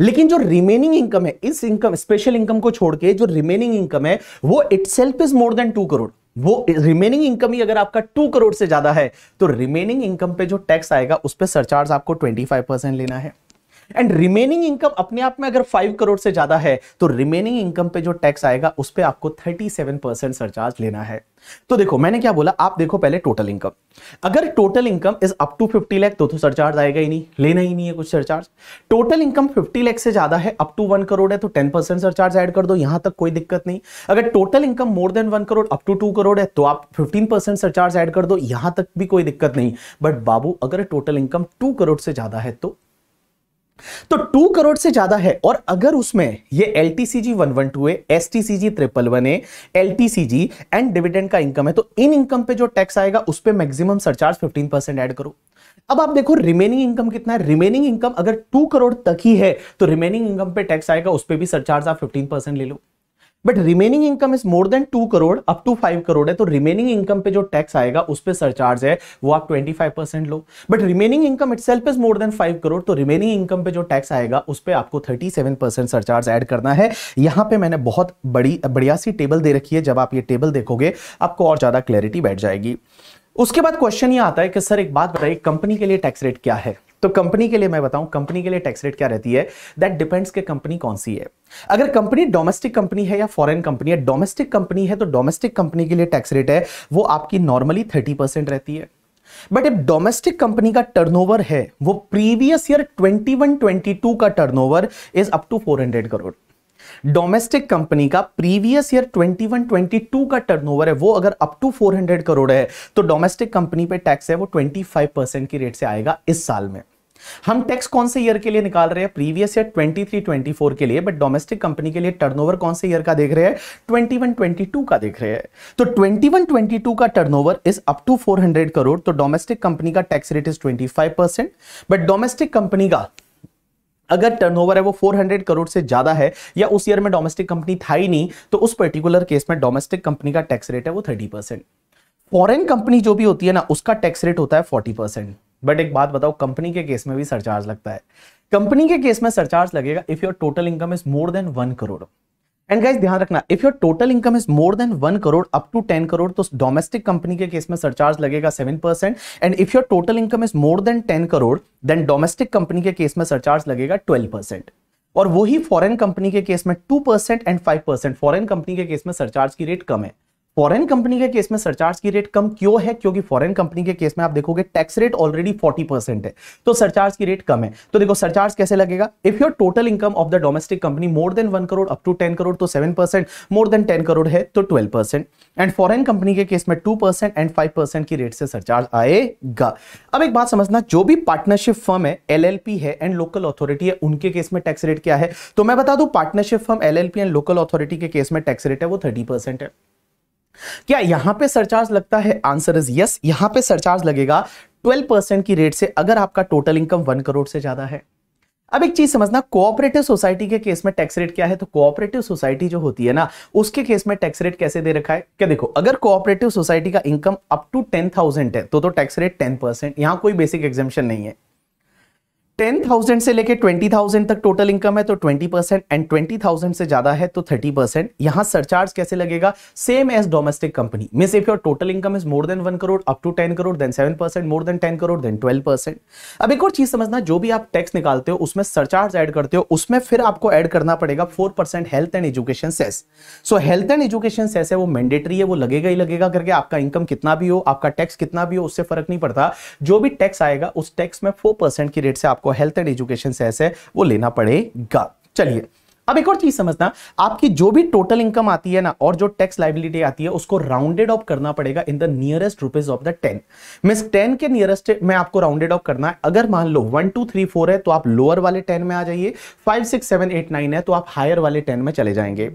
S1: लेकिन जो रिमेनिंग इनकम है इस इनकम स्पेशल इनकम को छोड़ के जो रिमेनिंग इनकम है वो itself is more than two crore वो रिमेनिंग इनकम ही अगर आपका टू करोड़ से ज्यादा है तो रिमेनिंग इनकम पे जो टैक्स आएगा उस पर सरचार्ज आपको ट्वेंटी लेना है एंड रिमेनिंग इनकम अपने आप में अगर फाइव करोड़ से ज्यादा है तो रिमेनिंग इनकम पे जो टैक्स आएगा उस पर आपको थर्टी सेवन परसेंट सरचार्ज लेना है तो देखो मैंने क्या बोला आप देखो पहले टोटल इनकम अगर total income is up to fifty lakh तो तो सरचार्ज आएगा ही नहीं लेना ही नहीं है कुछ surcharge total income fifty lakh से ज्यादा है अप टू वन करोड़ है तो टेन परसेंट सरचार्ज एड कर दो यहां तक कोई दिक्कत नहीं अगर total income more than one crore up to two crore है तो आप फिफ्टीन परसेंट सरचार्ज एड कर दो यहां तक भी कोई दिक्कत नहीं बट बाबू अगर टोटल इनकम टू करोड़ से ज्यादा है तो तो टू करोड़ से ज्यादा है और अगर उसमें ये L T C G one one two है S T C G triple one है L T C G and dividend का इनकम है तो इन इनकम पे जो टैक्स आएगा उस पर maximum surcharge fifteen percent add करो अब आप देखो रिमेनिंग इनकम कितना है रिमेनिंग इनकम अगर टू करोड़ तक ही है तो रिमेनिंग इनकम पे टैक्स आएगा उस पर भी सरचार्ज आप फिफ्टीन परसेंट ले लो but remaining income is more than two crore up to five crore है तो रिमेनिंग इनकम पे जो टैक्स आएगा उस पर सरचार्ज है वो आप ट्वेंटी फाइव परसेंट लो but remaining income itself is more than five crore तो रिमेनिंग इनकम पे जो टैक्स आएगा उस पर आपको thirty seven percent surcharge add करना है यहां पर मैंने बहुत बड़ी बढ़िया सी टेबल दे रखी है जब आप ये टेबल देखोगे आपको और ज्यादा क्लैरिटी बैठ जाएगी उसके बाद क्वेश्चन ये आता है कि सर एक बात बताइए कंपनी के लिए टैक्स रेट क्या है तो कंपनी के लिए मैं बताऊं कंपनी के लिए टैक्स रेट क्या रहती है दैट डिपेंड्स के कंपनी कौन सी है अगर कंपनी डोमेस्टिक कंपनी है या फॉरेन कंपनी है डोमेस्टिक कंपनी है तो डोमेस्टिक कंपनी के लिए टैक्स रेट है वो आपकी नॉर्मली थर्टी परसेंट रहती है बट इफ डोमेस्टिक कंपनी का टर्नओवर है वो प्रीवियस ईयर ट्वेंटी 22 का turnover is up to 400 crore domestic company का प्रीवियस ईयर 21 22 का टर्नओवर है वो अगर अप टू 400 करोड़ है तो डोमेस्टिक कंपनी पे टैक्स है वो 25 परसेंट की रेट से आएगा इस साल में हम टैक्स कौन से ईयर के लिए निकाल रहे हैं प्रीवियस ईयर 23 24 के लिए बट डोमेस्टिक कंपनी के लिए टर्नओवर कौन से ईयर का देख रहे हैं 21 22 का देख रहे हैं तो 21 22 का turnover is up to 400 crore तो डोमेस्टिक कंपनी का tax rate is 25 but domestic company का अगर टर्नओवर है वो 400 करोड़ से ज्यादा है या उस ईयर में डोमेस्टिक कंपनी था ही नहीं तो उस पर्टिकुलर केस में डोमेस्टिक कंपनी का टैक्स रेट है वो 30 परसेंट फॉरेन कंपनी जो भी होती है ना उसका टैक्स रेट होता है 40 परसेंट बट एक बात बताओ कंपनी के केस में भी सरचार्ज लगता है कंपनी के केस में सरचार्ज लगेगा if your total income is more than one crore and guys ध्यान रखना if your total income is more than one crore up to ten crore तो डोमेस्टिक कंपनी के केस में सरचार्ज लगेगा seven percent and if your total income is more than ten crore then domestic company के केस में सरचार्ज लगेगा ट्वेल्व परसेंट और वही फॉरेन कंपनी के केस में two percent and five percent foreign company के केस में सरचार्ज की रेट कम है फॉरेन कंपनी के केस में सरचार्ज की रेट कम क्यों है क्योंकि फॉरेन कंपनी के केस में आप देखोगे टैक्स रेट ऑलरेडी 40 परसेंट है तो सरचार्ज की रेट कम है तो देखो सरचार्ज कैसे लगेगा if your total income of the domestic company more than one crore up to ten crore तो seven percent more than ten crore है तो twelve percent and foreign company के केस में two percent and five percent की रेट से सरचार्ज आएगा अब एक बात समझना जो भी पार्टनरशिप फर्म है एल है एंड लोकल अथॉरिटी है उनके केस में टैक्स रेट क्या है तो मैं बता दू partnership firm L and local authority के केस में टैक्स रेट है वो थर्टी है क्या यहां पे सरचार्ज लगता है आंसर इज यस यहां पे सरचार्ज लगेगा 12 परसेंट की रेट से अगर आपका टोटल इनकम वन करोड़ से ज्यादा है अब एक चीज समझना कोऑपरेटिव सोसाइटी के केस में टैक्स रेट क्या है तो कोऑपरेटिव सोसाइटी जो होती है ना उसके केस में टैक्स रेट कैसे दे रखा है क्या देखो अगर कोऑपरेटिव सोसाइटी का income up to ten thousand है तो, तो टैक्स रेट टेन परसेंट यहां कोई बेसिक एग्जामेशन नहीं है टेन थाउजेंड से लेके ट्वेंटी थाउजेंड तक टोटल इनकम है तो twenty percent and twenty thousand से ज्यादा है तो थर्टी परसेंट यहां सरचार्ज कैसे लगेगा same as domestic company mean if your total income is more than one crore up to ten crore then seven percent more than ten crore then twelve percent अब एक और चीज समझना जो भी आप टैक्स निकालते हो उसमें सरचार्ज एड करते हो उसमें फिर आपको एड करना पड़ेगा four percent health and education cess so health and education cess है वो मैंडेटरी है वो लगेगा ही लगेगा करके आपका इनकम कितना भी हो आपका टैक्स कितना भी हो उससे फर्क नहीं पड़ता जो भी टैक्स आएगा उस टैक्स में फोर की रेट से आपको आपको हेल्थ एंड एजुकेशन से है वो लेना पड़ेगा चलिए अब एक और चीज समझना आपकी जो भी टोटल इनकम आती है ना और जो टैक्स लाइबिलिटी आती है उसको राउंडेड ऑफ करना पड़ेगा in the nearest rupees of the ten means ten के नियरेस्ट में आपको राउंडेड ऑफ करना है अगर मान लो वन टू थ्री फोर है तो आप लोअर वाले टेन में आ जाइए five six seven eight nine है तो आप हायर वाले टेन में चले जाएंगे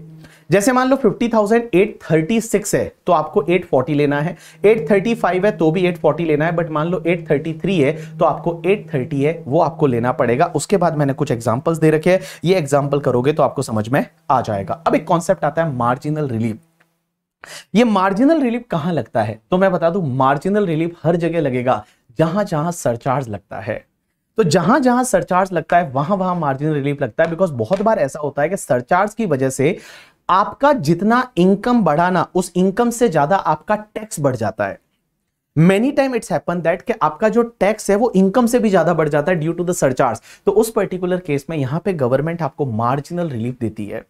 S1: जैसे मान लो fifty thousand eight thirty six है तो आपको एट फोर्टी लेना है एट थर्टी फाइव है तो भी एट फोर्टी लेना है बट मान लो एट थर्टी थ्री है तो आपको एट थर्टी है वो आपको लेना पड़ेगा उसके बाद मैंने कुछ एग्जाम्पल्स दे रखे हैं ये एग्जाम्पल करोगे तो तो आपको समझ में आ जाएगा अब एक कॉन्सेप्ट आता है मार्जिनल रिलीफ ये मार्जिनल रिलीफ कहां लगता है तो मैं बता दू मार्जिनल रिलीफ हर जगह लगेगा जहां जहां सरचार्ज लगता है तो जहां जहां सरचार्ज लगता है वहां वहां मार्जिनल रिलीफ लगता है बिकॉज बहुत बार ऐसा होता है कि सरचार्ज की वजह से आपका जितना इनकम बढ़ाना उस इनकम से ज्यादा आपका टैक्स बढ़ जाता है many time it's happen that कि आपका जो टैक्स है वो इनकम से भी ज्यादा बढ़ जाता है ड्यू टू द सरचार्ज तो उस पर्टिकुलर केस में यहां पे गवर्नमेंट आपको मार्जिनल रिलीफ देती है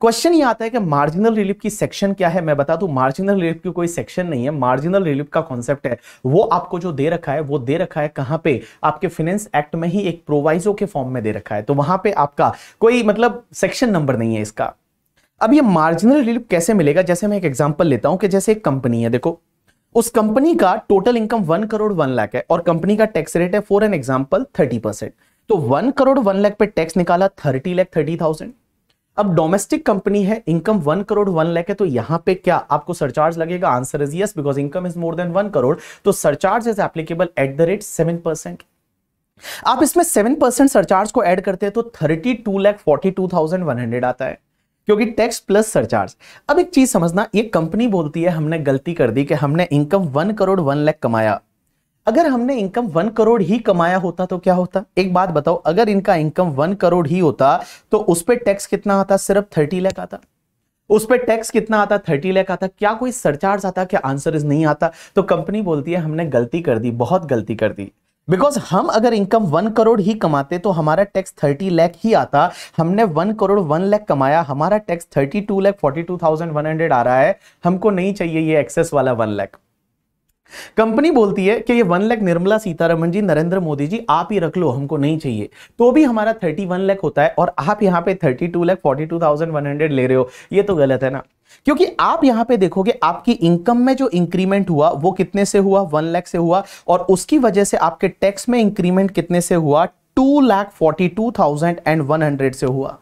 S1: क्वेश्चन ये आता है कि मार्जिनल रिलीफ की सेक्शन क्या है मैं बता दू मार्जिनल रिलीफ की कोई सेक्शन नहीं है मार्जिनल रिलीफ का कॉन्सेप्ट है वो आपको जो दे रखा है वो दे रखा है कहां पे आपके फिनेंस एक्ट में ही एक प्रोवाइजो के फॉर्म में दे रखा है तो वहां पे आपका कोई मतलब सेक्शन नंबर नहीं है इसका अब ये मार्जिनल रिलीफ कैसे मिलेगा जैसे मैं एक एग्जाम्पल लेता हूं कि जैसे एक कंपनी है देखो उस कंपनी का total income one crore one lakh है और कंपनी का टैक्स रेट है for an example thirty percent तो वन करोड़ वन लाख पे टैक्स निकाला थर्टी लाख थर्टी थाउजेंड अब डोमेस्टिक कंपनी है income one crore one lakh है तो यहां पे क्या आपको सरचार्ज लगेगा answer is yes because income is more than one crore तो surcharge is applicable at the rate seven percent आप इसमें सेवन परसेंट सरचार्ज को ऐड करते हैं तो thirty two lakh forty two thousand one hundred आता है क्योंकि टैक्स प्लस सरचार्ज अब एक चीज समझना ये कंपनी बोलती है हमने गलती कर दी कि हमने income one crore one lakh कमाया अगर हमने इनकम वन करोड़ ही कमाया होता तो क्या होता एक बात बताओ अगर इनका इनकम वन करोड़ ही होता तो उस पर टैक्स कितना आता सिर्फ थर्टी लैख आता उस पर टैक्स कितना आता थर्टी लैख आता क्या कोई सरचार्ज आता क्या आंसर इज नहीं आता तो कंपनी बोलती है हमने गलती कर दी बहुत गलती कर दी बिकॉज हम अगर इनकम वन करोड़ ही कमाते तो हमारा टैक्स थर्टी लैख ही आता हमने वन करोड़ वन लैख कमाया हमारा tax thirty two lakh forty two thousand one hundred आ रहा है हमको नहीं चाहिए ये एक्सेस वाला वन लैख कंपनी बोलती है कि ये वन लैख निर्मला सीतारमन जी नरेंद्र मोदी जी आप ही रख लो हमको नहीं चाहिए तो भी हमारा थर्टी वन लैख होता है और आप यहाँ पे thirty two lakh forty two thousand one hundred ले रहे हो ये तो गलत है ना क्योंकि आप यहां पे देखोगे आपकी इनकम में जो इंक्रीमेंट हुआ वो कितने से हुआ वन लैख से हुआ और उसकी वजह से आपके टैक्स में इंक्रीमेंट कितने से हुआ two lakh forty two thousand and one hundred से हुआ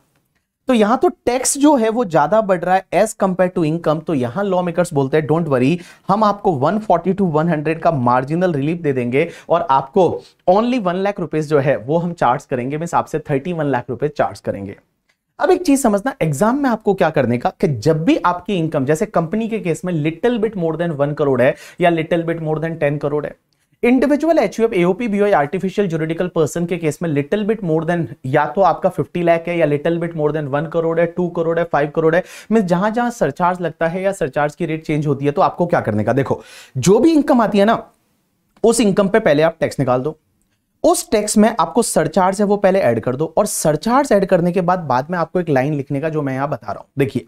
S1: तो यहां तो टैक्स जो है वो ज्यादा बढ़ रहा है एज कंपेयर टू इनकम तो यहां लॉ मेकर्स बोलते हैं डोंट वरी हम आपको 140 टू 100 का मार्जिनल रिलीफ दे देंगे और आपको ओनली वन लाख रुपीज जो है वो हम चार्ज करेंगे मीन आपसे thirty one lakh rupees charge करेंगे अब एक चीज समझना एग्जाम में आपको क्या करने का कि जब भी आपकी इनकम जैसे कंपनी के केस में little bit more than one crore है या little bit more than ten crore है individual F AOP I artificial juridical person के केस में लिटिल बिट मोर देन या तो आपका 50 लाख है या little bit more than one crore है टू करोड़ है फाइव करोड़ है मीन जहां जहां सरचार्ज लगता है या सरचार्ज की रेट चेंज होती है तो आपको क्या करने का देखो जो भी इनकम आती है ना उस इनकम पे पहले आप टैक्स निकाल दो उस टेक्स्ट में आपको सरचार्ज है वो पहले ऐड कर दो और सरचार्ज ऐड करने के बाद बाद में आपको एक लाइन लिखने का जो मैं यहां बता रहा हूं देखिए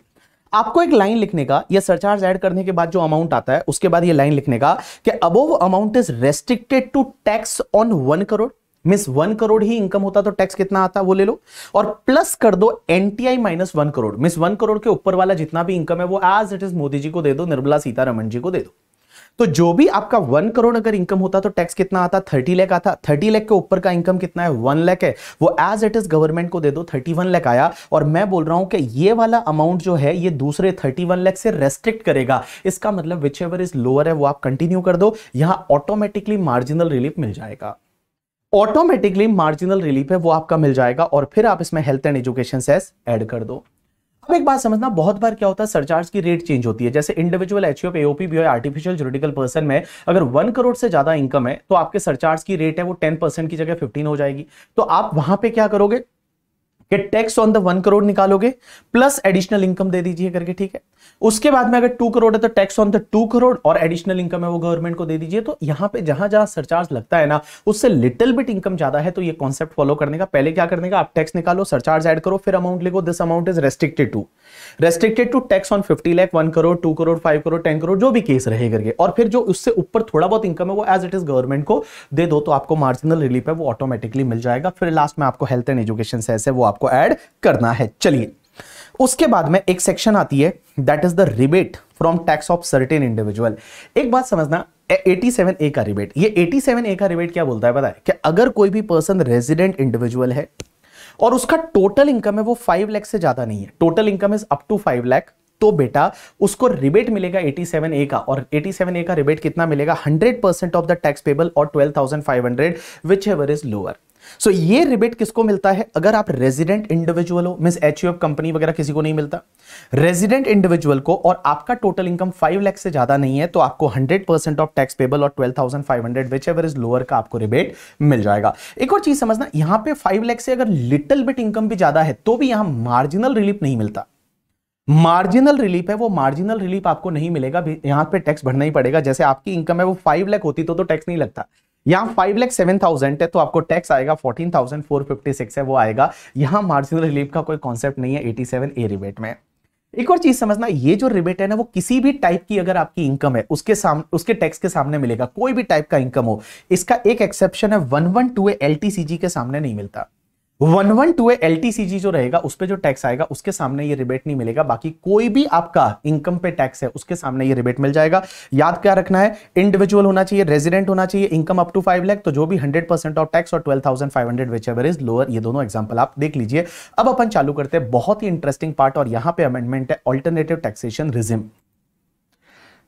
S1: आपको एक लाइन लिखने का या सरचार्ज ऐड करने के बाद जो अमाउंट आता है उसके बाद ये लाइन लिखने का कि above amount is restricted to tax on one crore means one crore ही इनकम होता तो टैक्स कितना आता वो ले लो और प्लस कर दो NTI minus one crore means one crore के ऊपर वाला जितना भी इनकम है वो as it is Modi ji को दे दो निर्मला सीतारमन जी को दे दो तो जो भी आपका वन करोड़ अगर इनकम होता तो टैक्स कितना आता थर्टी लैख आता थर्टी लैख के ऊपर का इनकम कितना है वन लैख है वो एज इट इज गवर्नमेंट को दे दो थर्टी वन लैख आया और मैं बोल रहा हूं कि ये वाला अमाउंट जो है ये दूसरे थर्टी वन लैख से रेस्ट्रिक्ट करेगा इसका मतलब विच एवर इज लोअर है वो आप कंटिन्यू कर दो यहां ऑटोमेटिकली मार्जिनल रिलीफ मिल जाएगा ऑटोमेटिकली मार्जिनल रिलीफ है वो आपका मिल जाएगा और फिर आप इसमें health and education cess add कर दो अब एक बात समझना बहुत बार क्या होता है सरचार्ज की रेट चेंज होती है जैसे इंडिविजुअल एच एओपी भी आर्टिफिशियल जुरिडिकल पर्सन में अगर वन करोड़ से ज्यादा इनकम है तो आपके सरचार्ज की रेट है वो टेन परसेंट की जगह फिफ्टीन हो जाएगी तो आप वहां पे क्या करोगे कि tax on the one crore निकालोगे प्लस एडिशनल इनकम दे दीजिए करके ठीक है उसके बाद में अगर टू करोड़ है तो tax on the two crore और एडिशनल इनकम है वो गवर्नमेंट को दे दीजिए तो यहां पे जहां जहां सरचार्ज लगता है ना उससे लिटिल बिट इनकम ज्यादा है तो ये कॉन्सेप्ट फॉलो करने का पहले क्या करने का आप टैक्स निकालो सरचार्ज एड करो फिर अमाउंट लिखो this amount is restricted to restricted to tax on fifty lakh one crore two crore five crore ten crore जो भी केस रहे करके और फिर जो उससे ऊपर थोड़ा बहुत इनकम है वो एज इट इज गवर्नमेंट को दे दो तो आपको मार्जिनल रिलीफ है वो ऑटोमेटिकली मिल जाएगा फिर लास्ट में आपको हेल्थ एंड एजुकेशन से ऐसे वो आपको आपको ऐड करना है चलिए उसके बाद में एक सेक्शन आती है that is the rebate from tax of certain individual एक बात समझना 87 ए का रिबेट ये 87 ए का रिबेट क्या बोलता है पता है कि अगर कोई भी पर्सन रेजिडेंट इंडिविजुअल है और उसका टोटल इनकम है वो 5 लाख से ज्यादा नहीं है total income is up to 5 lakh तो बेटा उसको रिबेट मिलेगा 87 ए का और 87 ए का रिबेट कितना मिलेगा 100 ऑफ द टैक्स पेबल और 12,500 thousand ever is lower so so, ये रिबेट किसको मिलता है अगर आप रेजिडेंट इंडिविजुअल हो मिस एच कंपनी वगैरह किसी को नहीं मिलता रेजिडेंट इंडिविजुअल को और आपका टोटल इनकम फाइव लैख से ज्यादा नहीं है तो आपको hundred percent of tax payable और twelve thousand five hundred which ever is lower का आपको रिबेट मिल जाएगा एक और चीज समझना यहां पे फाइव लैख से अगर लिटिल बिट इनकम भी ज्यादा है तो भी यहां मार्जिनल रिलीफ नहीं मिलता मार्जिनल रिलीफ है वो मार्जिनल रिलीफ आपको नहीं मिलेगा यहां पे टैक्स भरना ही पड़ेगा जैसे आपकी इनकम है वो फाइव लैख होती तो, तो टैक्स नहीं लगता यहाँ फाइव लैख सेवन थाउजेंड है तो आपको टैक्स आएगा fourteen thousand four fifty six है वो आएगा यहाँ मार्जिनल रिलीफ का कोई कॉन्सेप्ट नहीं है एटी सेवन ए रिबेट में एक और चीज समझना ये जो रिबेट है ना वो किसी भी टाइप की अगर आपकी इनकम है उसके सामने उसके टैक्स के सामने मिलेगा कोई भी टाइप का इनकम हो इसका एक एक्सेप्शन है वन वन टू एल के सामने नहीं मिलता वन वन टू एल जो रहेगा उस पर जो टैक्स आएगा उसके सामने ये रिबेट नहीं मिलेगा बाकी कोई भी आपका इनकम पे टैक्स है उसके सामने ये रिबेट मिल जाएगा याद क्या रखना है इंडिविजुअल होना चाहिए रेजिडेंट होना चाहिए income up to five lakh तो जो भी हंड्रेड परसेंट ऑफ टैक्स और twelve thousand five hundred which average is lower ये दोनों एग्जाम्पल आप देख लीजिए अब अपन चालू करते हैं बहुत ही इंटरेस्टिंग पार्ट और यहाँ पे अमेंडमेंट है alternative taxation regime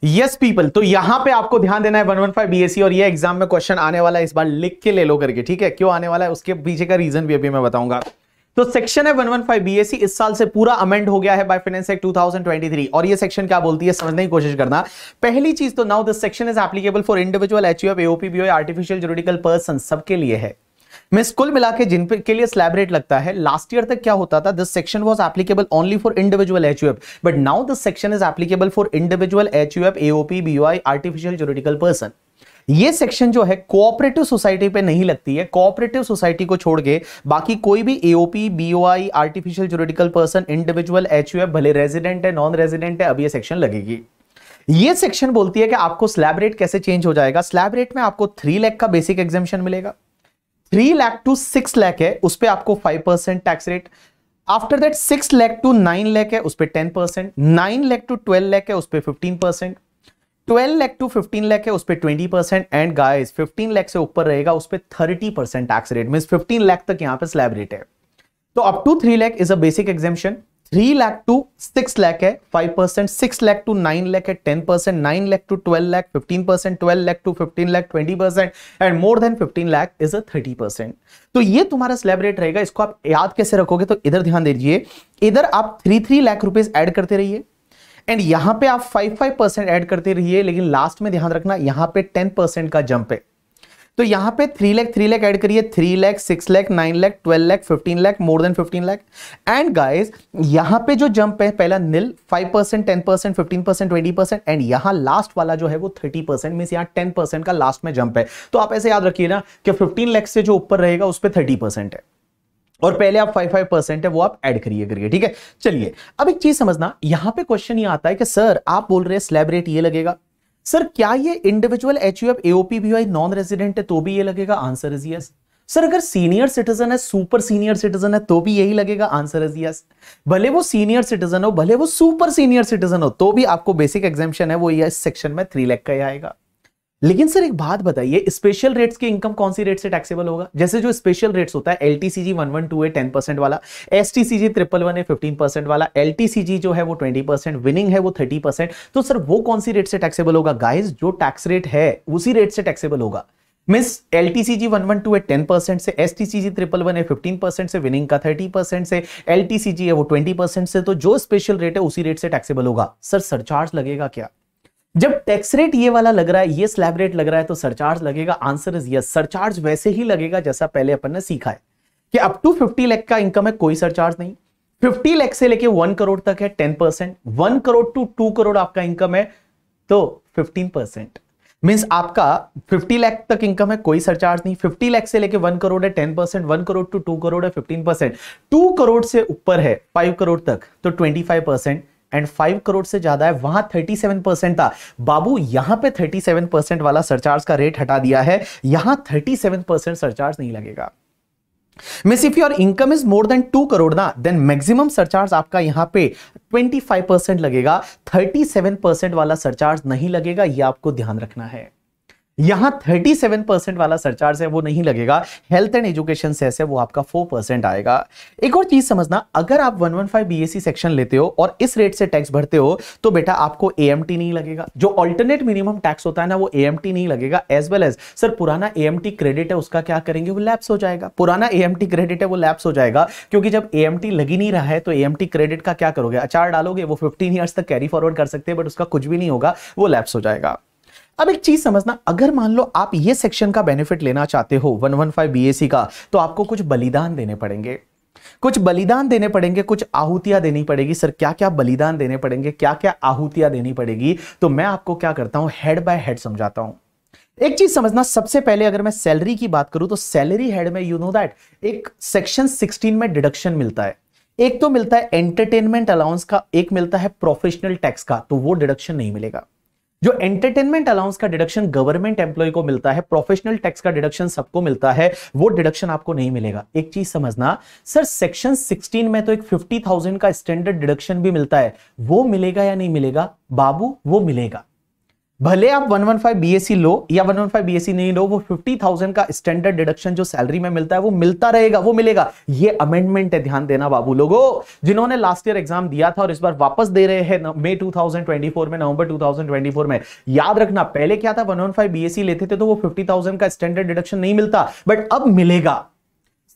S1: yes people तो यहां पे आपको ध्यान देना है 115 बीएससी और ये एग्जाम में क्वेश्चन आने वाला है इस बार लिख के ले लो करके ठीक है क्यों आने वाला है उसके पीछे का रीजन भी अभी मैं बताऊंगा तो सेक्शन है 115 बीएससी इस साल से पूरा अमेंड हो गया है बाय फाइनेंस एक्ट 2023 और ये सेक्शन क्या बोलती है समझने की कोशिश करना पहली चीज तो now this section is applicable for individual HUF AOP artificial judicial person सबके लिए है मिस कुल मिला के जिन के लिए स्लैब रेट लगता है लास्ट ईयर तक क्या होता था this section was applicable only for individual H but now this section is applicable for individual H U F AOP BOI artificial juridical person ये सेक्शन जो है कोऑपरेटिव सोसाइटी पे नहीं लगती है कोऑपरेटिव सोसाइटी को छोड़ के बाकी कोई भी AOP BOI artificial juridical person individual H भले रेजिडेंट है नॉन रेजिडेंट है अब ये सेक्शन लगेगी ये सेक्शन बोलती है कि आपको स्लैब रेट कैसे चेंज हो जाएगा स्लैब रेट में आपको थ्री लैख का बेसिक एग्जामेशन मिलेगा three lakh to six lakh है उस पर आपको five percent tax rate after that six lakh to nine lakh है उस पर ten percent nine lakh to twelve lakh है उस पर fifteen percent twelve lakh to fifteen lakh है उस पर twenty percent and guys fifteen lakh से ऊपर रहेगा उस पर thirty percent tax rate mean fifteen lakh तक यहाँ पे स्लैब रेट है तो up to three lakh is a basic exemption three lakh to six lakh है five percent six lakh to nine lakh है ten percent nine lakh to twelve lakh fifteen percent twelve lakh to fifteen lakh twenty percent and more than fifteen lakh is a thirty percent तो ये तुम्हारा स्लैब रेट रहेगा इसको आप याद कैसे रखोगे तो इधर ध्यान दीजिए इधर आप three three lakh rupees add करते रहिए एंड यहां पे आप फाइव फाइव परसेंट एड करते रहिए लेकिन लास्ट में ध्यान रखना यहां पे टेन परसेंट का जंप है तो यहां पे three lakh three lakh add करिए three lakh six lakh nine lakh twelve lakh fifteen lakh more than fifteen lakh and guys यहां पे जो जंप है पहला nil five percent ten percent fifteen percent twenty percent and यहां लास्ट वाला जो है वो थर्टी परसेंट मीन यहां टेन परसेंट का लास्ट में जंप है तो आप ऐसे याद रखिए ना कि फिफ्टीन लैख से जो ऊपर रहेगा उस पर थर्टी परसेंट है और पहले आप फाइव फाइव परसेंट है वो आप ऐड करिए करिए ठीक है चलिए अब एक चीज समझना यहां पे क्वेश्चन ये आता है कि सर आप बोल रहे हैं स्लैब रेट ये लगेगा सर क्या ये individual H U F AOP भी नॉन रेजिडेंट है तो भी ये लगेगा आंसर इज यस सर अगर सीनियर सिटीजन है सुपर सीनियर सिटीजन है तो भी यही लगेगा आंसर इज यस भले वो सीनियर सिटीजन हो भले वो सुपर सीनियर सिटीजन हो तो भी आपको बेसिक एग्जामेशन है वो ये सेक्शन में थ्री लैख का ही आएगा लेकिन सर एक बात बताइए स्पेशल रेट्स की इनकम कौन सी रेट से टैक्सेबल होगा जैसे जो स्पेशल रेट्स होता है एलटीसीजी वन वन टू है टेन परसेंट वाला S T C G triple one है फिफ्टीन परसेंट वाला एल टी सी जी जो है वो ट्वेंटी परसेंट विनिंग है वो थर्टी परसेंट तो सर वो कौन सी रेट से टैक्सेबल होगा गाइज जो टैक्स रेट है उसी रेट से टैक्सेबल होगा means L T C G one one two है टेन परसेंट से S T C G triple one है फिफ्टीन परसेंट से विनिंग का थर्टी परसेंट से एल टी सी जी है वो ट्वेंटी परसेंट से तो जो स्पेशल रेट है उसी रेट से टैक्सेबल होगा सर सरचार्ज लगेगा क्या जब टैक्स रेट ये वाला लग रहा है ये स्लैब रेट लग रहा है तो सरचार्ज लगेगा आंसर इज यस सरचार्ज वैसे ही लगेगा जैसा पहले अपन ने सीखा है कि अप टू 50 लाख का इनकम है कोई सरचार्ज नहीं 50 लाख से लेके 1 करोड़ तक है 10 percent one crore to 2 crore आपका इनकम है तो 15 परसेंट मीन्स आपका 50 लाख तक इनकम है कोई सरचार्ज नहीं 50 लाख से लेके 1 करोड़ है 10 percent one crore to 2 crore है 15 परसेंट टू करोड़ से ऊपर है 5 करोड़ तक तो 25 परसेंट एंड फाइव करोड़ से ज्यादा है वहां थर्टी सेवन परसेंट था बाबू यहां पे थर्टी सेवन परसेंट वाला सरचार्ज का रेट हटा दिया है यहां थर्टी सेवन परसेंट सरचार्ज नहीं लगेगा means if your income is more than two crore ना देन मैक्सिमम सरचार्ज आपका यहाँ पे 25 परसेंट लगेगा 37 परसेंट वाला सरचार्ज नहीं लगेगा ये आपको ध्यान रखना है यहां 37 परसेंट वाला सरचार्ज है वो नहीं लगेगा हेल्थ एंड एजुकेशन सेस है वो आपका 4 परसेंट आएगा एक और चीज समझना अगर आप 115 बीएससी सेक्शन लेते हो और इस रेट से टैक्स भरते हो तो बेटा आपको एएमटी नहीं लगेगा जो ऑल्टरनेट मिनिमम टैक्स होता है ना वो एएमटी नहीं लगेगा एज वेल एज सर पुराना एएमटी क्रेडिट है उसका क्या करेंगे वो लैप्स हो जाएगा पुराना एएमटी क्रेडिट है वो लैप्स हो जाएगा क्योंकि जब एएमटी लगी नहीं रहा है तो ए क्रेडिट का क्या करोगे अचार डालोगे वो फिफ्टीन ईयर्स तक कैरी फॉरवर्ड कर सकते हैं बट उसका कुछ भी नहीं होगा वो लैप्स हो जाएगा अब एक चीज समझना अगर मान लो आप ये सेक्शन का बेनिफिट लेना चाहते हो 115 बीएससी का तो आपको कुछ बलिदान देने पड़ेंगे कुछ बलिदान देने पड़ेंगे कुछ आहुतियां देनी पड़ेगी सर क्या क्या बलिदान देने पड़ेंगे क्या क्या आहुतियां देनी पड़ेगी तो मैं आपको क्या करता हूं हेड बाय हेड समझाता हूं एक चीज समझना सबसे पहले अगर मैं सैलरी की बात करूं तो सैलरी हेड में यू नो दैट एक सेक्शन 16 में डिडक्शन मिलता है एक तो मिलता है एंटरटेनमेंट अलाउंस का एक मिलता है प्रोफेशनल टैक्स का तो वो डिडक्शन नहीं मिलेगा जो एंटरटेनमेंट अलाउंस का डिडक्शन गवर्नमेंट एम्प्लॉय को मिलता है प्रोफेशनल टैक्स का डिडक्शन सबको मिलता है वो डिडक्शन आपको नहीं मिलेगा एक चीज समझना सर सेक्शन 16 में तो एक 50,000 का स्टैंडर्ड डिडक्शन भी मिलता है वो मिलेगा या नहीं मिलेगा बाबू वो मिलेगा भले आप 115 फाइव e लो या 115 बीएससी e नहीं लो वो 50,000 का स्टैंडर्ड डिडक्शन जो सैलरी में मिलता है वो मिलता रहेगा वो मिलेगा ये अमेंडमेंट है ध्यान देना बाबू लोगों जिन्होंने लास्ट ईयर एग्जाम दिया था और इस बार वापस दे रहे हैं मई 2024 में नवंबर 2024 में याद रखना पहले क्या था 115 बीएससी e लेते थे तो वो फिफ्टी का स्टैंडर्ड डिडक्शन नहीं मिलता बट अब मिलेगा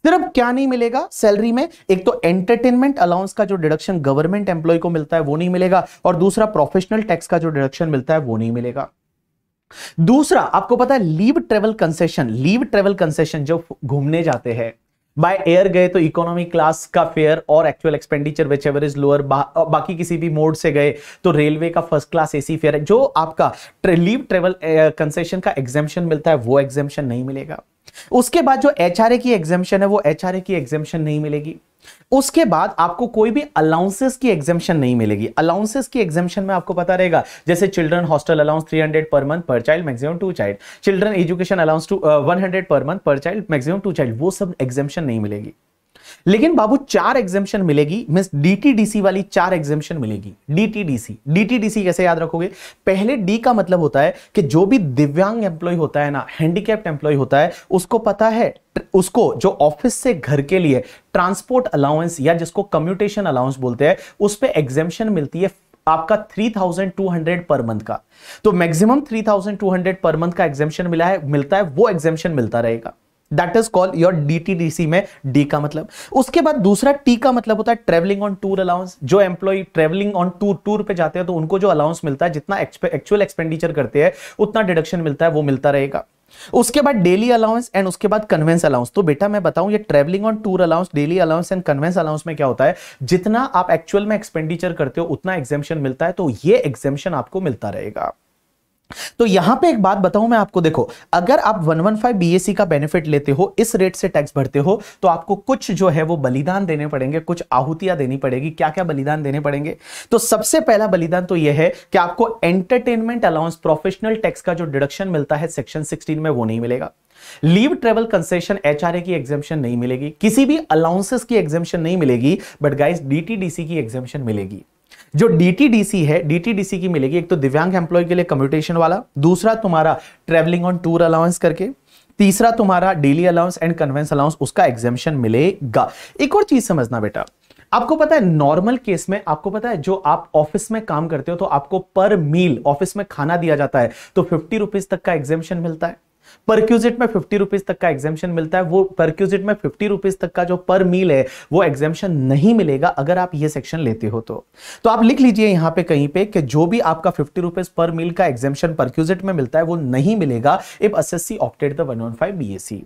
S1: सिर्फ क्या नहीं मिलेगा सैलरी में एक तो एंटरटेनमेंट अलाउंस का जो डिडक्शन गवर्नमेंट एम्प्लॉय को मिलता है वो नहीं मिलेगा और दूसरा प्रोफेशनल टैक्स का जो डिडक्शन मिलता है वो नहीं मिलेगा दूसरा आपको पता है leave travel concession leave travel concession जो घूमने जाते हैं बाय एयर गए तो इकोनॉमी क्लास का फेयर और actual expenditure which ever is lower बाकी किसी भी मोड से गए तो रेलवे का फर्स्ट क्लास एसी फेयर है जो आपका लीव ट्रेवल कंसेशन का एग्जामेशन मिलता है वो एग्जेम्पन नहीं मिलेगा उसके बाद जो एच की एग्जेम्पन है वो एच की एग्जेम्पन नहीं मिलेगी उसके बाद आपको कोई भी अलाउंसेस की एग्जामेशन नहीं मिलेगी अलाउंसेस की एग्जामेशन में आपको पता रहेगा जैसे children hostel allowance 300 per month per child maximum two child children education allowance two one per month per child maximum two child वो सब एग्जामेशन नहीं मिलेगी लेकिन बाबू चार एग्जेपन मिलेगी मीन्स डीटीडीसी वाली चार एग्जेम्पन मिलेगी डीटीडीसी डीटीडीसी कैसे याद रखोगे पहले डी का मतलब होता है कि जो भी दिव्यांग एम्प्लॉय होता है ना हैंडीकैप्ट एम्प्लॉय होता है उसको पता है उसको जो ऑफिस से घर के लिए ट्रांसपोर्ट अलाउंस या जिसको कम्यूटेशन अलाउंस बोलते हैं उस पर एग्जेपन मिलती है आपका 3,200 पर मंथ का तो मैक्सिमम 3,200 पर मंथ का एग्जेम्पन मिला है मिलता है वो एग्जेम्पन मिलता रहेगा that is called your DTDC में डी का मतलब उसके बाद दूसरा टी का मतलब होता है ट्रेवलिंग ऑन टूर अलाउंस जो employ travelling on tour tour पे जाते हैं तो उनको जो अलाउंस मिलता है जितना एक्चुअल एक्सपेंडिचर करते हैं उतना डिडक्शन मिलता है वो मिलता रहेगा उसके बाद डेली अलाउंस एंड उसके बाद कन्वेंस अलाउंस तो बेटा मैं बताऊं ये travelling on tour allowance daily allowance and conveyance allowance में क्या होता है जितना आप एक्चुअल में एक्सपेंडिचर करते हो उतना एग्जेम्पन मिलता है तो ये एग्जेम्पन आपको मिलता रहेगा तो यहां पे एक बात बताऊं मैं आपको देखो अगर आप 115 बीएससी का बेनिफिट लेते हो इस रेट से टैक्स भरते हो तो आपको कुछ जो है वो बलिदान देने पड़ेंगे कुछ आहुतियां देनी पड़ेगी क्या क्या बलिदान देने पड़ेंगे तो सबसे पहला बलिदान तो यह है कि आपको एंटरटेनमेंट अलाउंस प्रोफेशनल टैक्स का जो डिडक्शन मिलता है सेक्शन सिक्सटीन में वो नहीं मिलेगा लीव ट्रेवल कंसेशन एचआरए की एग्जेपन नहीं मिलेगी किसी भी अलाउंसेस की एग्जेपन नहीं मिलेगी बट गाइस डीटीडीसी की एग्जेपन मिलेगी जो डीटीडीसी है डीटीडीसी की मिलेगी एक तो दिव्यांग एम्प्लॉय के लिए कम्यूटेशन वाला दूसरा तुम्हारा ट्रेवलिंग ऑन टूर अलाउंस करके तीसरा तुम्हारा daily allowance and conveyance allowance उसका एग्जेम्शन मिलेगा एक और चीज समझना बेटा आपको पता है नॉर्मल केस में आपको पता है जो आप ऑफिस में काम करते हो तो आपको पर मील ऑफिस में खाना दिया जाता है तो फिफ्टी रुपीज तक का एग्जेम्शन मिलता है परक्यूजिट में फिफ्टी रुपीज तक का एग्जेम्शन मिलता है वो परक्यूजिट में फिफ्टी रुपीज तक का जो पर मील है वो एग्जेम्शन नहीं मिलेगा अगर आप ये सेक्शन लेते हो तो तो आप लिख लीजिए यहां पे कहीं पे कि जो भी आपका फिफ्टी रुपीज पर मील का एग्जेम्शन परक्यूजिट में मिलता है वो नहीं मिलेगा if S S C opted the 115 BSC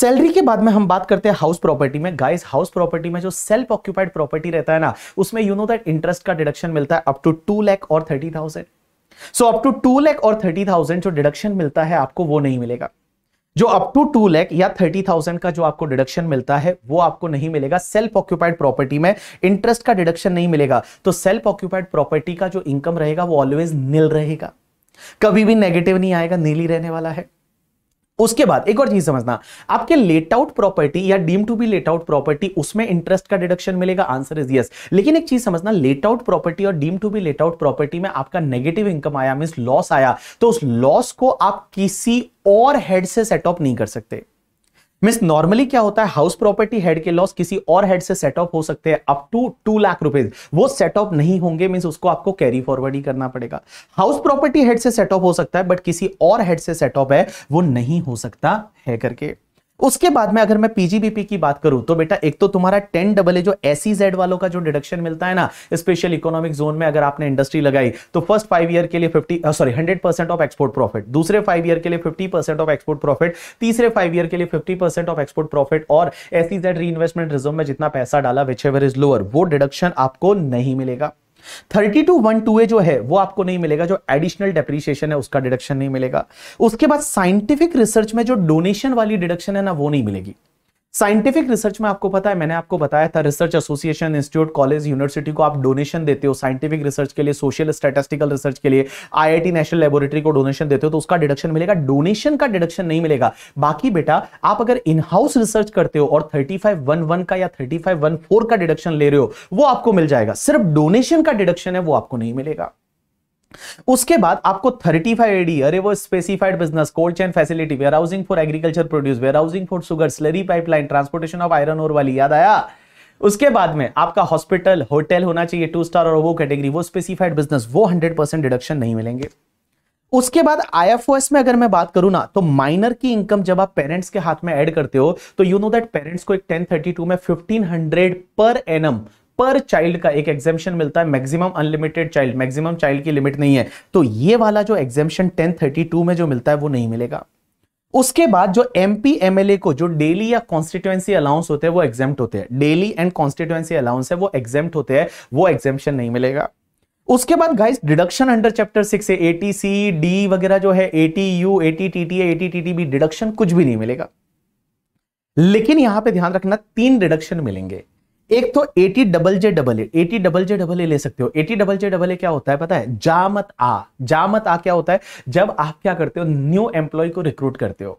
S1: salary के बाद में हम बात करते हैं हाउस प्रॉपर्टी में गाइस हाउस प्रॉपर्टी में जो सेल्फ ऑक्यूपाइड प्रॉपर्टी रहता है ना उसमें यू नो दैट इंटरेस्ट का डिडक्शन मिलता है अप टू टू लैख और thirty thousand so up to two lakh और थर्टी थाउजेंड जो डिडक्शन मिलता है आपको वो नहीं मिलेगा जो अप टू टू लैख या थर्टी थाउजेंड का जो आपको डिडक्शन मिलता है वो आपको नहीं मिलेगा सेल्फ ऑक्यूपाइड प्रॉपर्टी में इंटरेस्ट का डिडक्शन नहीं मिलेगा तो सेल्फ ऑक्यूपाइड प्रॉपर्टी का जो इनकम रहेगा वो ऑलवेज नील रहेगा कभी भी नेगेटिव नहीं आएगा नील ही रहने वाला है उसके बाद एक और चीज समझना आपके लेट आउट प्रॉपर्टी या deem to be let out property उसमें इंटरेस्ट का डिडक्शन मिलेगा आंसर इज यस लेकिन एक चीज समझना लेट आउट प्रॉपर्टी और deem to be let out property में आपका नेगेटिव इनकम आया मीन लॉस आया तो उस लॉस को आप किसी और हेड से सेटअप नहीं कर सकते मिस नॉर्मली क्या होता है हाउस प्रॉपर्टी हेड के लॉस किसी और हेड से सेट ऑफ हो सकते हैं up to two lakh rupees वो सेट ऑफ नहीं होंगे मीन्स उसको आपको कैरी फॉरवर्ड ही करना पड़ेगा हाउस प्रॉपर्टी हेड से सेट ऑफ हो सकता है बट किसी और हेड से सेट ऑफ है वो नहीं हो सकता है करके उसके बाद में अगर मैं पीजीबीपी की बात करूं तो बेटा एक तो तुम्हारा टेन डबल जो एसी जेड e वालों का जो डिडक्शन मिलता है ना स्पेशल इकोनॉमिक जोन में अगर आपने इंडस्ट्री लगाई तो फर्स्ट फाइव ईयर के लिए fifty sorry hundred percent of export profit दूसरे फाइव ईयर के लिए fifty percent of export profit तीसरे फाइव ईयर के लिए fifty percent of export profit और S E Z re investment reserve में जितना पैसा डाला विच एवर इज लोअर वो डिडक्शन आपको नहीं मिलेगा thirty two one two A जो है वो आपको नहीं मिलेगा जो एडिशनल डेप्रीशिएशन है उसका डिडक्शन नहीं मिलेगा उसके बाद साइंटिफिक रिसर्च में जो डोनेशन वाली डिडक्शन है ना वो नहीं मिलेगी साइंटिफिक रिसर्च में आपको पता है मैंने आपको बताया था research association institute college university को आप डोनेशन देते हो साइंटिफिक रिसर्च के लिए सोशल स्टेटिस्टिकल रिसर्च के लिए आईआईटी नेशनल लेबोरेटरी को डोनेशन देते हो तो उसका डिडक्शन मिलेगा डोनेशन का डिडक्शन नहीं मिलेगा बाकी बेटा आप अगर इनहाउस रिसर्च करते हो और थर्टी का या थर्टी का डिडक्शन ले रहे हो वो आपको मिल जाएगा सिर्फ डोनेशन का डिडक्शन है वो आपको नहीं मिलेगा उसके बाद आपको 35 एडी अरे वो specified business cold chain facility warehousing for agriculture produce warehousing for sugar slurry pipeline transportation of iron ore वाली याद आया उसके बाद में आपका हॉस्पिटल होटल होना चाहिए टू स्टार और वो कैटेगरी वो स्पेसिफाइड बिजनेस वो हंड्रेड परसेंट डिडक्शन नहीं मिलेंगे उसके बाद आईएफओएस में अगर मैं बात करूं ना तो माइनर की इनकम जब आप पेरेंट्स के हाथ में ऐड करते हो तो यू नो दैट पेरेंट्स को एक 1032 में 1500 पर एनम पर चाइल्ड का एक एग्जेम्पन मिलता है maximum unlimited child maximum child की लिमिट नहीं है तो ये वाला जो एग्जेम्पन 1032 में जो मिलता है वो नहीं मिलेगा उसके बाद जो एमपी एमएलए को जो डेली या कॉन्स्टिट्यूएंसी अलाउंस होते हैं वो एग्जेम्प्ट होते हैं डेली एंड कॉन्स्टिट्यूएंसी अलाउंस है वो एग्जेम्प्ट होते हैं वो एग्जेम्पन नहीं मिलेगा उसके बाद guys deduction under chapter six A T C D वगैरह जो है eighty U eighty T T eighty T T B deduction कुछ भी नहीं मिलेगा लेकिन यहां पे ध्यान रखना तीन डिडक्शन मिलेंगे एक तो eighty double J double A eighty double J double A ले सकते हो eighty double J double A क्या होता है पता है जामत आ जामत आ क्या होता है जब आप क्या करते हो न्यू एम्प्लॉय को रिक्रूट करते हो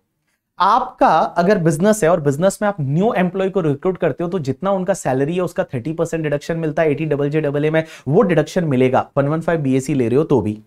S1: आपका अगर बिजनेस है और बिजनेस में आप न्यू एम्प्लॉय को रिक्रूट करते हो तो जितना उनका सैलरी है उसका थर्टी परसेंट डिडक्शन मिलता है eighty double J double A में वो डिडक्शन मिलेगा one one five B S C ले रहे हो तो भी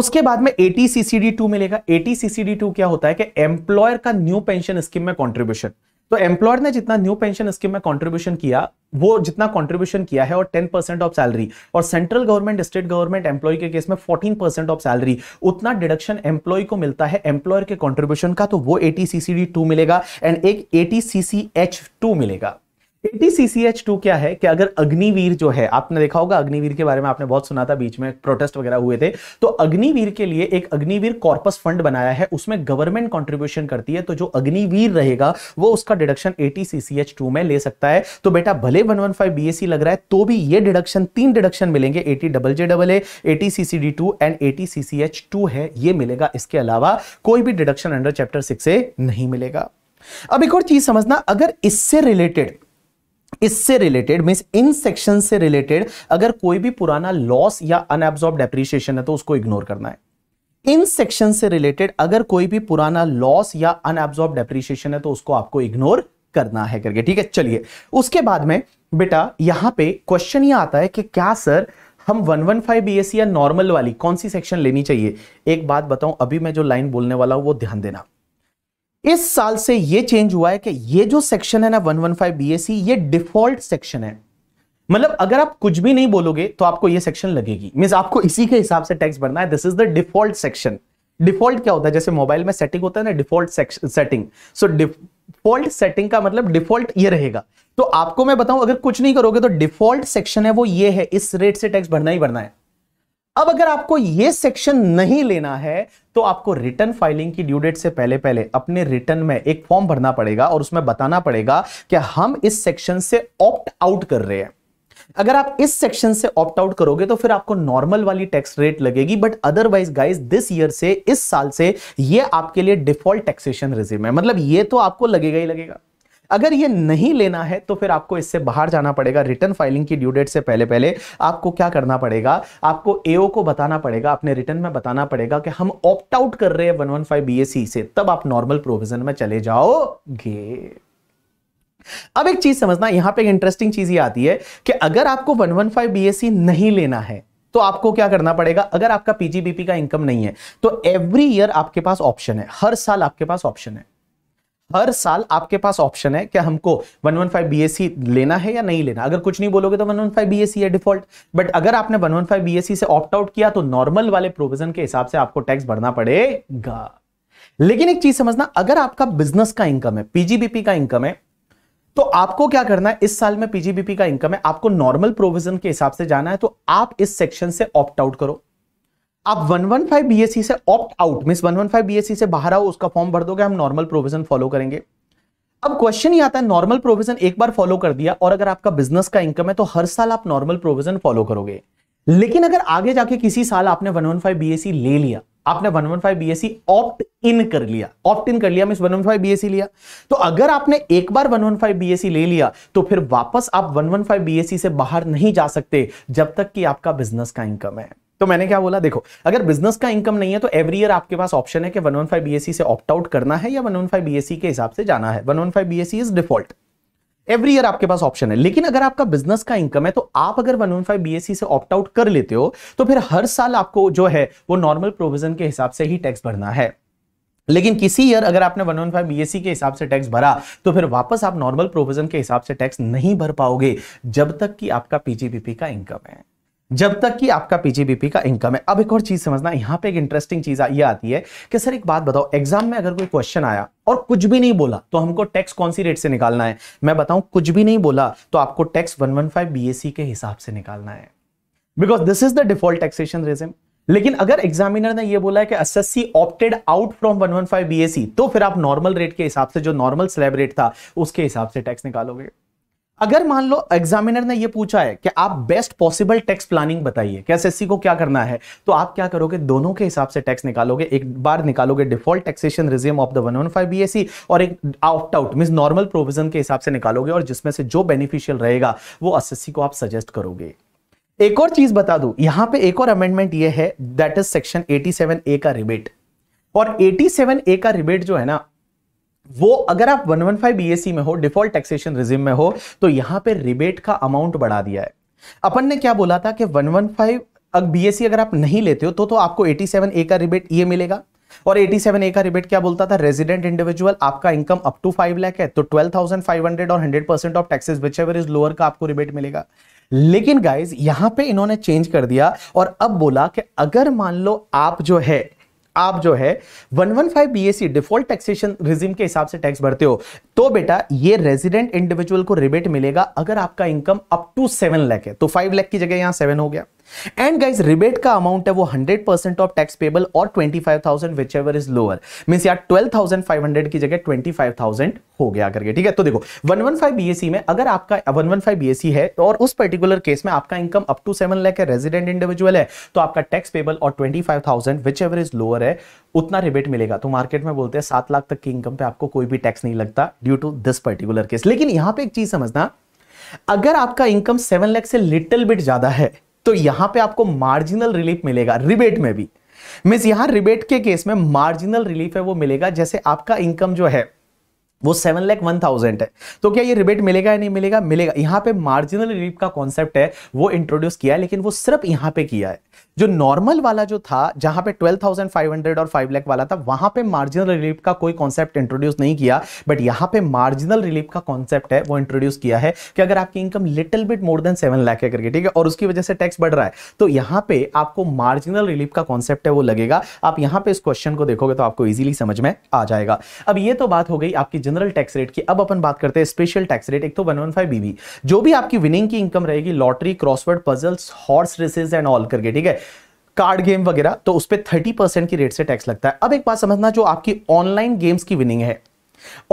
S1: उसके बाद में एटी सीसीडी टू मिलेगा एटी सीसीडी टू क्या होता है कि एम्प्लॉयर का न्यू पेंशन स्कीम में कॉन्ट्रीब्यूशन तो एम्प्लॉयर ने जितना न्यू पेंशन स्कीम में कंट्रीब्यूशन किया वो जितना कंट्रीब्यूशन किया है और 10 परसेंट ऑफ सैलरी और central government state government employ के केस में 14 परसेंट ऑफ सैलरी उतना डिडक्शन एम्प्लॉय को मिलता है एम्प्लॉयर के कंट्रीब्यूशन का तो वो एटी सीसीडी टू मिलेगा एंड एक एटी सीसी एच टू मिलेगा एटीसीसीएच2 क्या है कि अगर अग्निवीर जो है आपने देखा होगा अग्निवीर के बारे में आपने बहुत सुना था बीच में प्रोटेस्ट वगैरह हुए थे तो अग्निवीर के लिए एक अग्निवीर कॉर्पस फंड बनाया है उसमें गवर्नमेंट कंट्रीब्यूशन करती है तो जो अग्निवीर रहेगा वो उसका डिडक्शन एटीसीसीएच2 में ले सकता है तो बेटा भले वन वन फाइव बीएससी लग रहा है तो भी ये डिडक्शन तीन डिडक्शन मिलेंगे eighty double J double A eighty CCD two and eighty CCH two है ये मिलेगा इसके अलावा कोई भी डिडक्शन अंडर चैप्टर सिक्स से नहीं मिलेगा अब एक और चीज समझना अगर इससे रिलेटेड इससे रिलेटेड मीन इन सेक्शन से रिलेटेड अगर कोई भी पुराना लॉस या अनएब्सॉर्ब डेप्रीशिएशन है तो उसको इग्नोर करना है इन सेक्शन से रिलेटेड अगर कोई भी पुराना लॉस या अनएब्सॉर्ब डेप्रीशिएशन है तो उसको आपको इग्नोर करना है करके ठीक है चलिए उसके बाद में बेटा यहां पे क्वेश्चन ये आता है कि क्या सर हम वन वन फाइव बी या नॉर्मल वाली कौन सी सेक्शन लेनी चाहिए एक बात बताऊं अभी मैं जो लाइन बोलने वाला हूं वो ध्यान देना इस साल से ये चेंज हुआ है कि ये जो सेक्शन है ना 115 बीएससी ये डिफॉल्ट सेक्शन है मतलब अगर आप कुछ भी नहीं बोलोगे तो आपको ये सेक्शन लगेगी मीन आपको इसी के हिसाब से टैक्स भरना है this is the default section default क्या होता है जैसे मोबाइल में सेटिंग होता है ना default setting so default setting का मतलब डिफॉल्ट ये रहेगा तो आपको मैं बताऊं अगर कुछ नहीं करोगे तो डिफॉल्ट सेक्शन है वो ये है इस रेट से टैक्स भरना ही भरना है अब अगर आपको यह सेक्शन नहीं लेना है तो आपको रिटर्न फाइलिंग की ड्यूडेट से पहले पहले अपने रिटर्न में एक फॉर्म भरना पड़ेगा और उसमें बताना पड़ेगा कि हम इस सेक्शन से ऑप्ट आउट कर रहे हैं अगर आप इस सेक्शन से ऑप्ट आउट करोगे तो फिर आपको नॉर्मल वाली टैक्स रेट लगेगी but otherwise guys this year से इस साल से ये आपके लिए डिफॉल्ट टैक्सेशन रिज्यूम है मतलब ये तो आपको लगेगा ही लगेगा अगर ये नहीं लेना है तो फिर आपको इससे बाहर जाना पड़ेगा रिटर्न फाइलिंग की ड्यू डेट से पहले पहले आपको क्या करना पड़ेगा आपको एओ को बताना पड़ेगा अपने रिटर्न में बताना पड़ेगा कि हम ऑप्ट आउट कर रहे हैं वन वन से तब आप नॉर्मल प्रोविजन में चले जाओगे अब एक चीज समझना यहां पर एक इंटरेस्टिंग चीज ये आती है कि अगर आपको वन वन नहीं लेना है तो आपको क्या करना पड़ेगा अगर आपका पीजीबीपी का इनकम नहीं है तो एवरी ईयर आपके पास ऑप्शन है हर साल आपके पास ऑप्शन है हर साल आपके पास ऑप्शन है क्या हमको 115 बीएससी e लेना है या नहीं लेना अगर कुछ नहीं बोलोगे तो 115 बीएससी e है डिफॉल्ट बट अगर आपने 115 बीएससी e से ऑप्ट आउट किया तो नॉर्मल वाले प्रोविजन के हिसाब से आपको टैक्स भरना पड़ेगा लेकिन एक चीज समझना अगर आपका बिजनेस का इनकम है पीजीबीपी का इनकम है तो आपको क्या करना है इस साल में पीजीबीपी का इनकम है आपको नॉर्मल प्रोविजन के हिसाब से जाना है तो आप इस सेक्शन से ऑप्ट आउट करो आप 115 बीएससी e से ऑप्ट आउट बी 115 बीएससी से बाहर आओ उसका फॉर्म भर दोगे हम नॉर्मल प्रोविजन फॉलो करेंगे अब क्वेश्चन ही आता है नॉर्मल प्रोविजन एक बार फॉलो कर दिया और अगर आपका बिजनेस का इनकम है तो हर साल आप नॉर्मल प्रोविजन फॉलो करोगे लेकिन अगर आगे जाके किसी साल आपने 115 बीएससी e ले लिया आपने 115 बीएससी ऑप्ट इन कर लिया ऑप्ट इन कर लिया मीन 115 बीएससी लिया तो अगर आपने एक बार 115 बीएससी e ले लिया तो फिर वापस आप 115 बीएससी से बाहर नहीं जा सकते जब तक कि आपका बिजनेस का इनकम है तो मैंने क्या बोला देखो अगर बिजनेस का इनकम नहीं है तो एवरी ईयर आपके पास ऑप्शन है कि 115 बीएससी e से ऑप्ट आउट करना है या 115 बीएससी e के हिसाब से जाना है 115 BSC is default every year आपके पास ऑप्शन है लेकिन अगर आपका बिजनेस का इनकम है तो आप अगर 115 बीएससी e से ऑप्ट आउट कर लेते हो तो फिर हर साल आपको जो है वो नॉर्मल प्रोविजन के हिसाब से ही टैक्स भरना है लेकिन किसी ईयर अगर आपने 115 बीएससी के हिसाब से टैक्स भरा तो फिर वापस आप नॉर्मल प्रोविजन के हिसाब से टैक्स नहीं भर पाओगे जब तक कि आपका पीजीबीपी का इनकम है जब तक कि आपका पीजीबीपी का इनकम है अब एक और चीज समझना यहाँ पे एक इंटरेस्टिंग चीज ये आती है कि सर एक बात बताओ एग्जाम में अगर कोई क्वेश्चन आया और कुछ भी नहीं बोला तो हमको टैक्स कौन सी रेट से निकालना है मैं बताऊं कुछ भी नहीं बोला तो आपको टैक्स 115 वन के हिसाब से निकालना है because this is the default taxation regime लेकिन अगर एग्जामिनर ने यह बोला है कि SSC opted out from 115 BSC तो फिर आप नॉर्मल रेट के हिसाब से जो नॉर्मल स्लैब रेट था उसके हिसाब से टैक्स निकालोगे अगर मान लो एग्जामिनर ने ये पूछा है कि आप बेस्ट पॉसिबल टैक्स प्लानिंग बताइए कि एसएससी को क्या करना है तो आप क्या करोगे दोनों के हिसाब से टैक्स निकालोगे एक बार निकालोगे default taxation regime of the 115 BSC और एक out out mean normal provision के हिसाब से निकालोगे और जिसमें से जो बेनिफिशियल रहेगा वो एस को आप सजेस्ट करोगे एक और चीज बता दू यहां पर एक और अमेंडमेंट यह है that is section eighty A का रिबेट और 87 ए का रिबेट जो है ना वो अगर आप 115 बीएससी में हो डिफॉल्ट टैक्सेशन रिजिम में हो तो यहां पे रिबेट का अमाउंट बढ़ा दिया है अपन ने क्या बोला था कि 115 अब बीएससी अगर आप नहीं लेते हो तो तो आपको 87 ए का रिबेट ये e मिलेगा और 87 ए का रिबेट क्या बोलता था रेजिडेंट इंडिविजुअल आपका इनकम अप टू 5 लाख है तो 12,500 और 100 percent of taxes which ever is lower का आपको रिबेट मिलेगा लेकिन गाइज यहां पे इन्होंने चेंज कर दिया और अब बोला कि अगर मान लो आप जो है आप जो है 115 बीएससी डिफॉल्ट टैक्सेशन रिजिम के हिसाब से टैक्स भरते हो तो बेटा ये रेजिडेंट इंडिविजुअल को रिबेट मिलेगा अगर आपका income up to seven lakh है तो फाइव लैख की जगह यहां सेवन हो गया एंड गाइज रिबेट का अमाउंट है वो 100 परसेंट ऑफ टैक्स पेबल और 25,000 which ever is lower mean यार 12,500 की जगह 25,000 हो गया करके ठीक है तो देखो 115 बीएससी में अगर आपका 115 बीएससी है तो और उस पर्टिकुलर केस में आपका income up to seven lakh है रेजिडेंट इंडिविजुअल है तो आपका टैक्स पेबल और 25,000 विच एवर इज लोअर है उतना रिबेट मिलेगा तो मार्केट में बोलते हैं सात लाख तक की इनकम पे आपको कोई भी टैक्स नहीं लगता due to this particular case लेकिन यहां पर एक चीज समझना अगर आपका इनकम सेवन लाख से लिटिल बिट ज्यादा है तो यहां पे आपको मार्जिनल रिलीफ मिलेगा रिबेट में भी मीन यहां रिबेट के केस में मार्जिनल रिलीफ है वो मिलेगा जैसे आपका इनकम जो है वो सेवन लैख वन थाउजेंड है तो क्या ये रिबेट मिलेगा या नहीं मिलेगा मिलेगा यहां पे मार्जिनल रिलीफ का कॉन्सेप्ट है वो इंट्रोड्यूस किया है लेकिन वो सिर्फ यहां पे किया है जो नॉर्मल वाला जो था जहां पे 12,500 और 5 लाख वाला था वहां पे मार्जिनल रिलीफ का कोई कॉन्सेप्ट इंट्रोड्यूस नहीं किया बट यहां पे मार्जिनल रिलीफ का कॉन्सेप्ट है वो इंट्रोड्यूस किया है कि अगर आपकी income little bit more than seven lakh है करके ठीक है और उसकी वजह से टैक्स बढ़ रहा है तो यहां पर आपको मार्जिनल रिलीफ का कॉन्सेप्ट है वो लगेगा आप यहां पर इस क्वेश्चन को देखोगे तो आपको ईजिली समझ में आ जाएगा अब ये तो बात हो गई आपकी जनरल टैक्स रेट की अब अपन बात करते हैं स्पेशल टैक्स रेट एक तो वन वन बीबी जो भी आपकी विनिंग की इनकम रहेगी lottery crossword puzzles horse races and all करके ठीक है कार्ड गेम वगैरह तो उस पर थर्टी परसेंट की रेट से टैक्स लगता है अब एक बात समझना जो आपकी ऑनलाइन गेम्स की विनिंग है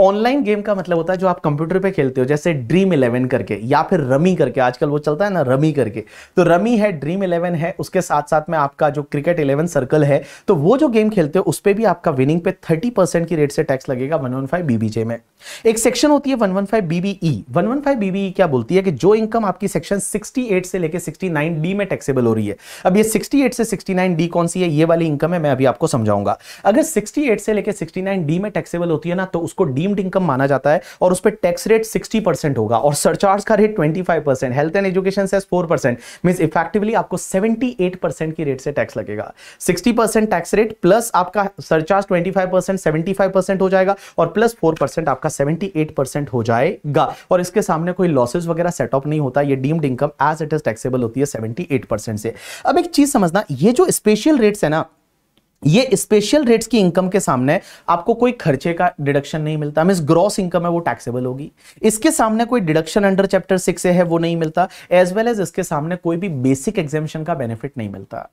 S1: ऑनलाइन गेम का मतलब होता है जो आप कंप्यूटर पे खेलते हो जैसे ड्रीम इलेवन करके या फिर रमी करके आजकल वो चलता है ना रमी करके तो रमी है ड्रीम इलेवन है उसके साथ साथ में आपका जो क्रिकेट इलेवन सर्कल है तो वो जो गेम खेलते हो उस पर भी आपका विनिंग पे थर्टी परसेंट की रेट से टैक्स लगेगा वन वन फाइव बीबीजे में एक सेक्शन होती है one one five BBE one one five BBE क्या बोलती है कि जो इनकम आपकी सेक्शन सिक्सटी एट से लेकर सिक्सटी नाइन डी में टैक्सेबल हो रही है अब ये सिक्सटी एट से सिक्सटी नाइन डी कौन सी है ये वाली इनकम है मैं अभी आपको समझाऊंगा अगर सिक्सटी एट से लेकर सिक्सटी नाइन डी में टैक्सेबल होती है ना तो उसको उसको डीम्ड इनकम माना जाता है और उस पर टैक्स रेट सिक्सटी परसेंट होगा और सरचार्ज का rate twenty five percent health and education से फोर परसेंट मीन इफेक्टिवली आपको सेवेंटी एट परसेंट की रेट से टैक्स लगेगा sixty percent tax rate plus आपका surcharge twenty five percent seventy five percent हो जाएगा और प्लस फोर परसेंट आपका सेवेंटी एट परसेंट हो जाएगा और इसके सामने कोई लॉसेज वगैरह सेटअप नहीं होता ये deemed income as it is taxable होती है सेवेंटी एट परसेंट से अब एक चीज समझना ये जो स्पेशल रेट्स है ना ये स्पेशल रेट्स की इनकम के सामने आपको कोई खर्चे का डिडक्शन नहीं मिलता मीन ग्रॉस इनकम है वो टैक्सेबल होगी इसके सामने कोई डिडक्शन अंडर चैप्टर सिक्स है वो नहीं मिलता एज वेल एज इसके सामने कोई भी बेसिक एग्जामेशन का बेनिफिट नहीं मिलता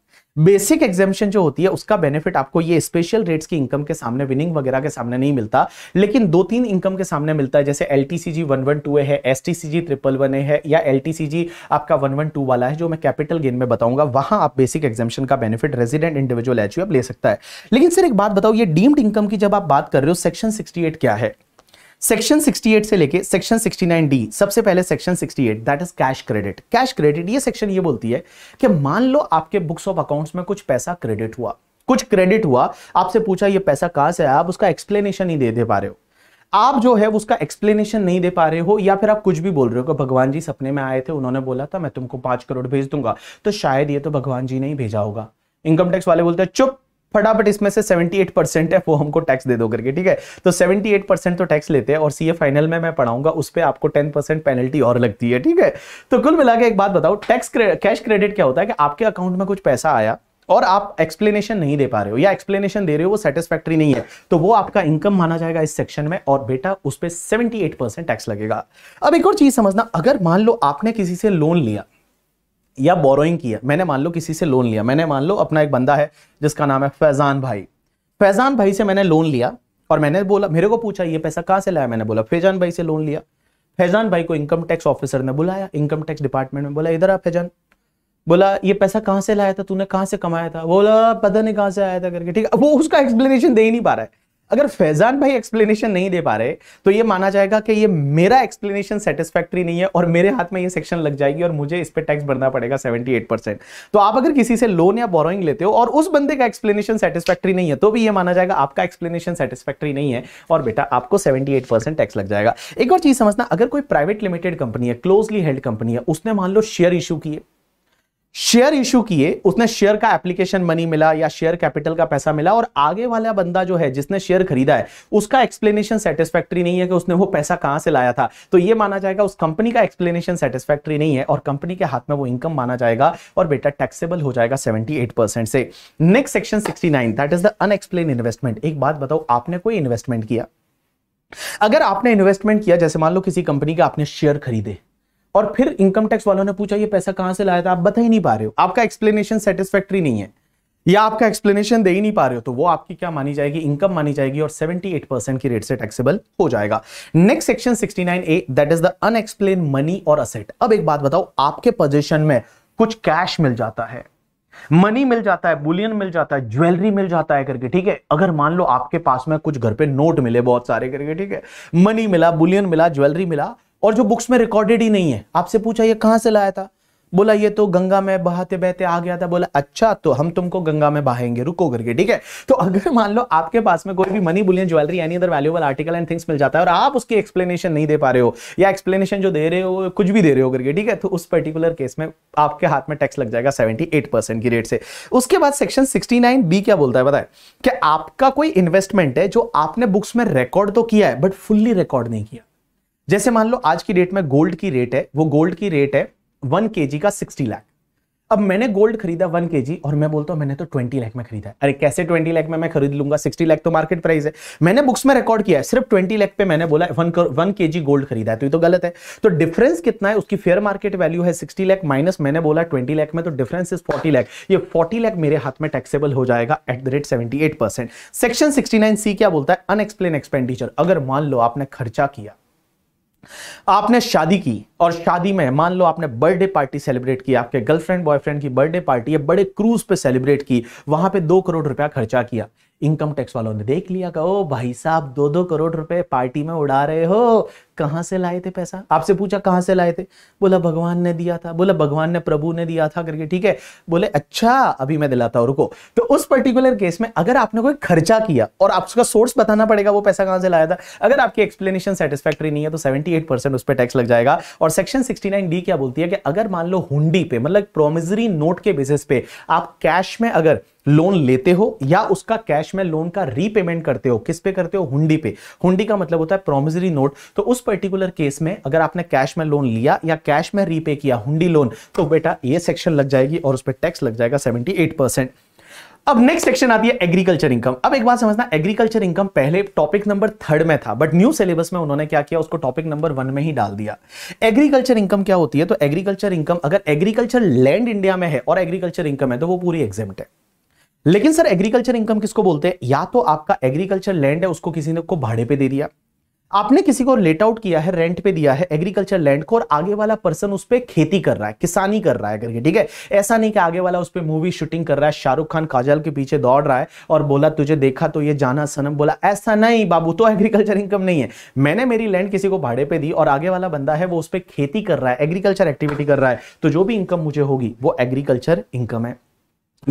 S1: बेसिक एग्जामेशन जो होती है उसका बेनिफिट आपको ये स्पेशल रेट्स की इनकम के सामने विनिंग वगैरह के सामने नहीं मिलता लेकिन दो तीन इनकम के सामने मिलता है जैसे L T C G one one two A है S T C G triple one A है या एल टी सी जी आपका वन वन टू वाला है जो मैं कैपिटल गेन में बताऊंगा वहां आप बेसिक एग्जामेशन का बेनिफिट रेजिडेंट इंडिविजुअल एच ले सकता है लेकिन सर एक बात बताओ ये डीम्ड इनकम की जब आप बात कर रहे हो सेक्शन सिक्सटी क्या है सेक्शन 68 से लेके सेक्शन 69 डी सबसे पहले section 68 that is cash credit cash credit ये सेक्शन ये बोलती है कि मान लो आपके बुक्स ऑफ अकाउंट्स में कुछ पैसा क्रेडिट हुआ कुछ क्रेडिट हुआ आपसे पूछा ये पैसा कहां से आया आप उसका एक्सप्लेनेशन नहीं दे दे पा रहे हो आप जो है उसका एक्सप्लेनेशन नहीं दे पा रहे हो या फिर आप कुछ भी बोल रहे हो कि भगवान जी सपने में आए थे उन्होंने बोला था मैं तुमको पांच करोड़ भेज दूंगा तो शायद ये तो भगवान जी ने ही भेजा होगा इनकम टैक्स वाले बोलते हैं चुप फटाफट इसमें से 78 परसेंट है वो हमको टैक्स दे दो करके ठीक है तो 78 परसेंट तो टैक्स लेते हैं और सीए फाइनल में मैं पढ़ाऊंगा उस पर आपको 10 परसेंट पेनल्टी और लगती है ठीक है तो कुल मिला के एक बात बताओ टैक्स कैश क्रेडिट क्या होता है कि आपके अकाउंट में कुछ पैसा आया और आप एक्सप्लेनेशन नहीं दे पा रहे हो या एक्सप्लेनेशन दे रहे हो वो सेटिस्फैक्ट्री नहीं है तो वो आपका इनकम माना जाएगा इस सेक्शन में और बेटा उस पर सेवेंटी परसेंट टैक्स लगेगा अब एक और चीज समझना अगर मान लो आपने किसी से लोन लिया या बोरोइंग किया मैंने मान लो किसी से लोन लिया मैंने मान लो अपना एक बंदा है जिसका नाम है फैज़ान भाई फैज़ान भाई से मैंने लोन लिया और मैंने बोला मेरे को पूछा ये पैसा कहाँ से लाया मैंने बोला फैजान भाई से लोन लिया फैजान भाई को इनकम टैक्स ऑफिसर ने बुलाया इनकम टैक्स डिपार्टमेंट में बोला इधर आ फैजान बोला ये पैसा कहाँ से लाया था तूने कहाँ से कमाया था बोला पता नहीं कहाँ से आया था करके ठीक है वो उसका एक्सप्लेनेशन दे ही नहीं पा रहा है अगर फैजान भाई एक्सप्लेनेशन नहीं दे पा रहे तो ये माना जाएगा कि ये मेरा एक्सप्लेनेशन सेटिस्फैक्ट्री नहीं है और मेरे हाथ में ये सेक्शन लग जाएगी और मुझे इस पर टैक्स भरना पड़ेगा 78 परसेंट तो आप अगर किसी से लोन या बोरोइंग लेते हो और उस बंदे का एक्सप्लेनेशन सेटिस्फैक्ट्री नहीं है तो भी ये माना जाएगा आपका एक्सप्लेनेशन सेटिस्फैक्ट्री नहीं है और बेटा आपको सेवेंटी टैक्स लग जाएगा एक और चीज समझना अगर कोई प्राइवेट लिमिटेड कंपनी है क्लोजली हेल्ड कंपनी है उसने मान लो शेयर इशू किए शेयर इशू किए उसने शेयर का एप्लीकेशन मनी मिला या शेयर कैपिटल का पैसा मिला और आगे वाला बंदा जो है जिसने शेयर खरीदा है उसका एक्सप्लेनेशन सेटिस्फैक्ट्री नहीं है कि उसने वो पैसा कहां से लाया था तो ये माना जाएगा उस कंपनी का एक्सप्लेनेशन सेटिस्फैक्ट्री नहीं है और कंपनी के हाथ में वो इनकम माना जाएगा और बेटा टैक्सेबल हो जाएगा सेवेंटी से next section sixty that is the unexplained investment एक बात बताओ आपने कोई इन्वेस्टमेंट किया अगर आपने इन्वेस्टमेंट किया जैसे मान लो किसी कंपनी के आपने शेयर खरीदे और फिर इनकम टैक्स वालों ने पूछा ये पैसा कहां से लाया था आप बता ही नहीं पा रहे हो आपका एक्सप्लेनेशन सेटिस्फैक्ट्री नहीं है या आपका एक्सप्लेनेशन दे ही नहीं पा रहे हो तो वो आपकी क्या मानी जाएगी इनकम मानी जाएगी और 78 परसेंट की रेट से टैक्सेबल हो जाएगा next section 69 A that is the unexplained money और असेट अब एक बात बताओ आपके पोजीशन में कुछ कैश मिल जाता है मनी मिल जाता है बुलियन मिल जाता है ज्वेलरी मिल जाता है करके ठीक है अगर मान लो आपके पास में कुछ घर पे नोट मिले बहुत सारे करके ठीक है मनी मिला बुलियन मिला ज्वेलरी मिला और जो बुक्स में रिकॉर्डेड ही नहीं है आपसे पूछा ये कहाँ से लाया था बोला ये तो गंगा में बहाते बहते आ गया था बोला अच्छा तो हम तुमको गंगा में बहाएंगे रुको करके ठीक है तो अगर मान लो आपके पास में कोई भी money bullion jewellery any other valuable article and things मिल जाता है और आप उसकी एक्सप्लेनेशन नहीं दे पा रहे हो या एक्सप्लेनेशन जो दे रहे हो कुछ भी दे रहे हो करके ठीक है तो उस पर्टिकुलर केस में आपके हाथ में टैक्स लग जाएगा सेवेंटी की रेट से उसके बाद सेक्शन सिक्सटी बी क्या बोलता है बताए कि आपका कोई इन्वेस्टमेंट है जो आपने बुक्स में रिकॉर्ड तो किया है बट फुल्ली रिकॉर्ड नहीं किया जैसे मान लो आज की डेट में गोल्ड की रेट है वो गोल्ड की रेट है वन के का सिक्सटी लाख अब मैंने गोल्ड खरीदा वन के और मैं बोलता हूं मैंने तो ट्वेंटी लाख में खरीदा है अरे कैसे ट्वेंटी लाख में मैं खरीद लूंगा सिक्सटी लाख तो मार्केट प्राइस है मैंने बुक्स में रिकॉर्ड किया है सिर्फ ट्वेंटी लाख पे मैंने बोला वन वन के गोल्ड खरीदा है तो ये तो गलत है तो डिफरेंस कितना है उसकी फेयर मार्केट वैल्यू है सिक्सटी लाख माइनस मैंने बोला ट्वेंटी लाख में तो डिफरेंस इज फोर्टी लाख ये फोर्टी लाख मेरे हाथ में टैक्सेबल हो जाएगा at the rate seventy eight percent section sixty nine C क्या बोलता है अनएक्सप्लेन एक्सपेंडिचर अगर मान लो आपने खर्चा किया आपने शादी की और शादी में मान लो आपने बर्थडे पार्टी सेलिब्रेट की आपके गर्लफ्रेंड बॉयफ्रेंड की बर्थडे पार्टी या बड़े क्रूज पे सेलिब्रेट की वहां पे दो करोड़ रुपया खर्चा किया इनकम टैक्स वालों ने देख लिया का ओ भाई साहब दो दो करोड़ रुपए पार्टी में उड़ा रहे हो कहाँ से लाए थे पैसा आपसे पूछा कहाँ से लाए थे बोला भगवान ने दिया था बोला भगवान ने प्रभु ने दिया था करके ठीक है बोले अच्छा अभी मैं दिलाता हूँ रुको तो उस पर्टिकुलर केस में अगर आपने कोई खर्चा किया और आप उसका सोर्स बताना पड़ेगा वो पैसा कहाँ से लाया था अगर आपकी एक्सप्लेनेशन सेटिस्फैक्ट्री नहीं है तो सेवेंटी उस पर टैक्स लग जाएगा और सेक्शन सिक्सटी डी क्या बोलती है कि अगर मान लो हुंडी पे मतलब प्रोमिजरी नोट के बेसिस पे आप कैश में अगर लोन लेते हो या उसका कैश में लोन का रीपेमेंट करते हो किस पे करते हो हुंडी पे हुंडी का मतलब होता है प्रोमिजरी नोट तो उस पर्टिकुलर केस में अगर आपने कैश में लोन लिया या कैश में रीपे किया हुंडी लोन तो बेटा ये सेक्शन लग जाएगी और उस पर टैक्स लग जाएगा सेवेंटी
S2: अब नेक्स्ट सेक्शन
S1: आती है एग्रीकल्चर इनकम अब एक बात समझना एग्रीकल्चर इनकम पहले टॉपिक नंबर थर्ड में था बट न्यू सिलेबस में उन्होंने क्या किया उसको टॉपिक नंबर वन में ही डाल दिया एग्रीकल्चर इनकम क्या होती है तो एग्रीकल्चर इनकम अगर एग्रीकल्चर लैंड इंडिया में है और एग्रीकल्चर इनकम है तो वो पूरी एग्जाम है लेकिन सर एग्रीकल्चर इनकम किसको बोलते हैं या तो आपका एग्रीकल्चर लैंड है उसको किसी ने को भाड़े पे दे दिया आपने किसी को लेट आउट किया है रेंट पे दिया है एग्रीकल्चर लैंड को और आगे वाला पर्सन उस पर खेती कर रहा है किसानी कर रहा है करके ठीक है ऐसा नहीं कि आगे वाला उस पर मूवी शूटिंग कर रहा है शाहरुख खान काजल के पीछे दौड़ रहा है और बोला तुझे देखा तो ये जाना सनम बोला ऐसा नहीं बाबू तो एग्रीकल्चर इनकम नहीं है मैंने मेरी लैंड किसी को भाड़े पे दी और आगे वाला बंदा है वो उस पर खेती कर रहा है एग्रीकल्चर एक्टिविटी कर रहा है तो जो भी इनकम मुझे होगी वो एग्रीकल्चर इनकम है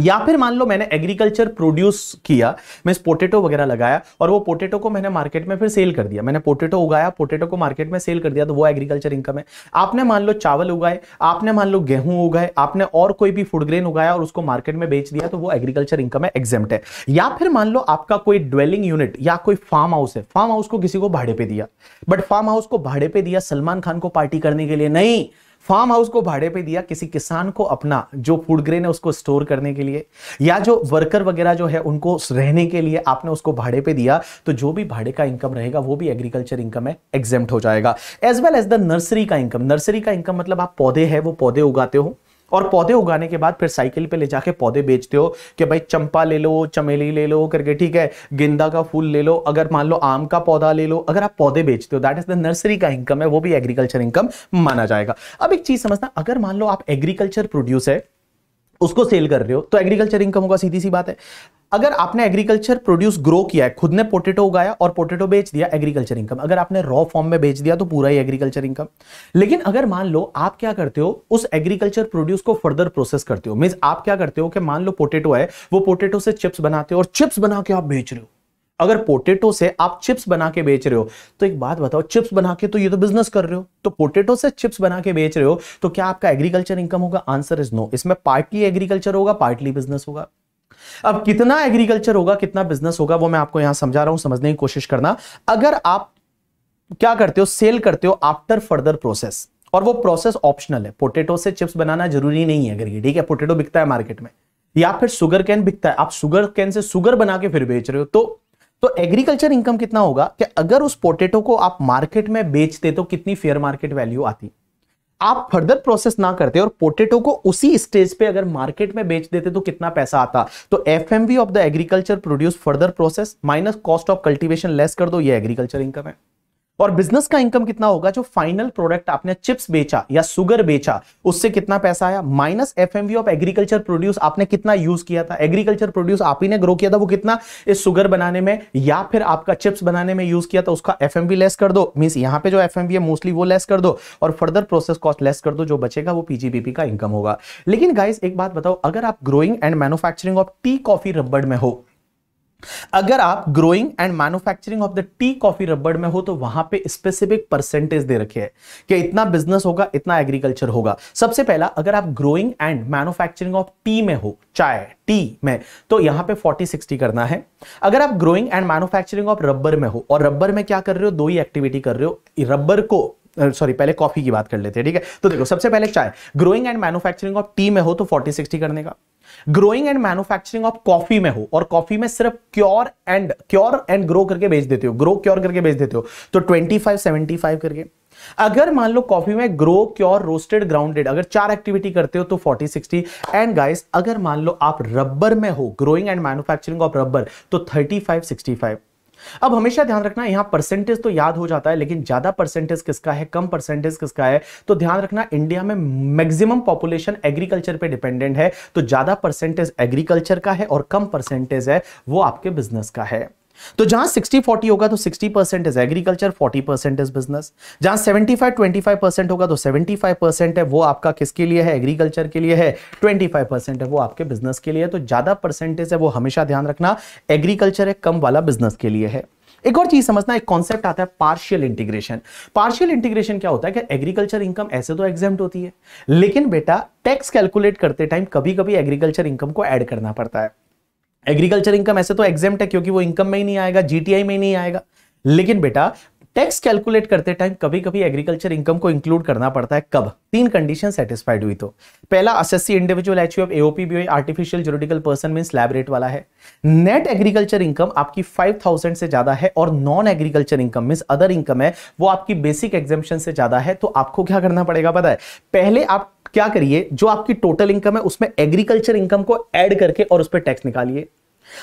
S1: या फिर मान लो मैंने एग्रीकल्चर प्रोड्यूस किया मैं पोटेटो वगैरह लगाया और वो पोटेटो को मैंने मार्केट में फिर सेल कर दिया मैंने पोटेटो उगाया पोटेटो को मार्केट में सेल कर दिया तो वो एग्रीकल्चर इनकम है आपने मान लो चावल उगाए आपने मान लो गेहूं उगाए आपने और कोई भी फूड ग्रेन उगाया और उसको मार्केट में बेच दिया तो वो एग्रीकल्चर इनकम है एग्जेम्प्ट है या फिर मान लो आपका कोई ड्वेलिंग यूनिट या कोई फार्म हाउस है फार्म हाउस को किसी को भाड़े पे दिया बट फार्म हाउस को भाड़े पे दिया सलमान खान को पार्टी करने के लिए नहीं फार्म हाउस को भाड़े पे दिया किसी किसान को अपना जो फूड ग्रेन है उसको स्टोर करने के लिए या जो वर्कर वगैरह जो है उनको रहने के लिए आपने उसको भाड़े पे दिया तो जो भी भाड़े का इनकम रहेगा वो भी एग्रीकल्चर इनकम है एग्जेम्प्ट हो जाएगा as well as the nursery का इनकम नर्सरी का इनकम मतलब आप पौधे है वो पौधे उगाते हो और पौधे उगाने के बाद फिर साइकिल पे ले जाके पौधे बेचते हो कि भाई चंपा ले लो चमेली ले लो करके ठीक है गेंदा का फूल ले लो अगर मान लो आम का पौधा ले लो अगर आप पौधे बेचते हो दैट इज द नर्सरी का इनकम है वो भी एग्रीकल्चर इनकम माना जाएगा अब एक चीज समझना अगर मान लो आप एग्रीकल्चर प्रोड्यूस है उसको सेल कर रहे हो तो एग्रीकल्चर इनकम होगा सीधी सी बात है अगर आपने एग्रीकल्चर प्रोड्यूस ग्रो किया है खुद ने पोटेटो उगाया और पोटेटो बेच दिया एग्रीकल्चर इनकम अगर आपने रॉ फॉर्म में बेच दिया तो पूरा ही एग्रीकल्चर इनकम लेकिन अगर मान लो आप क्या करते हो उस एग्रीकल्चर प्रोड्यूस को फर्दर प्रोसेस करते हो मीन आप क्या करते हो कि मान लो पोटेटो है वो पोटेटो से चिप्स बनाते हो और चिप्स बना के आप बेच रहे हो अगर पोटेटो से आप चिप्स बना के बेच रहे हो तो एक बात बताओ चिप्स बना के तो ये तो बिजनेस कर रहे हो तो पोटेटो से चिप्स बना के बेच रहे हो तो क्या आपका एग्रीकल्चर इनकम होगा आंसर इज नो इसमें पार्टली एग्रीकल्चर होगा पार्टली बिजनेस होगा अब कितना एग्रीकल्चर होगा कितना बिजनेस होगा वो मैं आपको यहां समझा रहा हूं समझने की कोशिश करना अगर आप क्या करते हो सेल करते हो आफ्टर फर्दर प्रोसेस और वो प्रोसेस ऑप्शनल है पोटेटो से चिप्स बनाना जरूरी नहीं है अगर ये ठीक है पोटेटो बिकता है मार्केट में या फिर सुगर कैन बिकता है आप सुगर कैन से सुगर बना के फिर बेच रहे हो तो तो एग्रीकल्चर इनकम कितना होगा कि अगर उस पोटेटो को आप मार्केट में बेचते तो कितनी फेयर मार्केट वैल्यू आती आप फर्दर प्रोसेस ना करते और पोटेटो को उसी स्टेज पे अगर मार्केट में बेच देते तो कितना पैसा आता तो F of the agriculture produce further process minus cost of cultivation less कर दो ये एग्रीकल्चर इनकम है और बिजनेस का इनकम कितना होगा जो फाइनल प्रोडक्ट आपने चिप्स बेचा या सुगर बेचा उससे कितना पैसा आया minus F of agriculture produce आपने कितना यूज किया था एग्रीकल्चर प्रोड्यूस आप ही ने ग्रो किया था वो कितना इस सुगर बनाने में या फिर आपका चिप्स बनाने में यूज किया था उसका एफ लेस कर दो मीन यहाँ पे जो एफ है मोस्टली वो लेस कर दो और फर्दर प्रोसेस कॉस्ट लेस कर दो जो बचेगा वो पीजीबीपी का इनकम होगा लेकिन गाइज एक बात बताओ अगर आप growing and manufacturing of tea coffee रबड़ में हो अगर आप growing and manufacturing of the tea coffee रबड़ में हो तो वहां पे स्पेसिफिक परसेंटेज दे रखे हैं कि इतना बिजनेस होगा इतना एग्रीकल्चर होगा सबसे पहला अगर आप growing and manufacturing of tea में हो चाय टी में तो यहां पे 40 60 करना है अगर आप growing and manufacturing of rubber में हो और रबर में क्या कर रहे हो दो ही एक्टिविटी कर रहे हो रबर को सॉरी पहले कॉफी की बात कर लेते हैं ठीक है तो देखो सबसे पहले चाय growing and manufacturing of tea में हो तो फोर्टी सिक्सटी करने का growing and manufacturing of coffee में हो और कॉफी में सिर्फ cure and cure and grow करके बेच देते हो ग्रो क्योर करके बेच देते हो तो ट्वेंटी फाइव सेवेंटी फाइव करके अगर मान लो कॉफी में ग्रो क्योर रोस्टेड ग्राउंडेड अगर चार एक्टिविटी करते हो तो 40 60 एंड गाइस अगर मान लो आप रबर में हो growing and manufacturing of rubber तो 35 65 अब हमेशा ध्यान रखना यहां परसेंटेज तो याद हो जाता है लेकिन ज्यादा परसेंटेज किसका है कम परसेंटेज किसका है तो ध्यान रखना इंडिया में मैक्सिमम पॉपुलेशन एग्रीकल्चर पे डिपेंडेंट है तो ज्यादा परसेंटेज एग्रीकल्चर का है और कम परसेंटेज है वो आपके बिजनेस का है तो जहां 60 40 होगा तो 60 percent is agriculture 40 percent is business जहां 75 25 परसेंट होगा तो 75 परसेंट है वो आपका किसके लिए है एग्रीकल्चर के लिए है 25 परसेंट है वो आपके बिजनेस के लिए है तो ज्यादा परसेंटेज है वो हमेशा ध्यान रखना एग्रीकल्चर है कम वाला बिजनेस के लिए है एक और चीज समझना एक कॉन्सेप्ट आता है पार्शियल इंटीग्रेशन पार्शियल इंटीग्रेशन क्या होता है कि एग्रीकल्चर इनकम ऐसे तो एग्जाम होती है लेकिन बेटा टैक्स कैलकुलेट करते टाइम कभी कभी एग्रीकल्चर इनकम को ऐड करना पड़ता है एग्रीकल्चर इनकम ऐसे तो एग्जाम है क्योंकि वो इनकम में ही नहीं आएगा जीटीआई में ही नहीं आएगा लेकिन बेटा टैक्स कैलकुलेट करते टाइम कभी कभी एग्रीकल्चर इनकम को इंक्लूड करना पड़ता है कब तीन कंडीशन सेटिस्फाइड हुई तो पहला assessee individual H HUF AOP भी artificial juridical person mean slab rate वाला है नेट एग्रीकल्चर इनकम आपकी 5000 से ज्यादा है और non agriculture income mean other income है वो आपकी बेसिक एग्जामेशन से ज्यादा है तो आपको क्या करना पड़ेगा पता है पहले आप क्या करिए जो आपकी टोटल इनकम है उसमें एग्रीकल्चर इनकम को ऐड करके और उस पर टैक्स निकालिए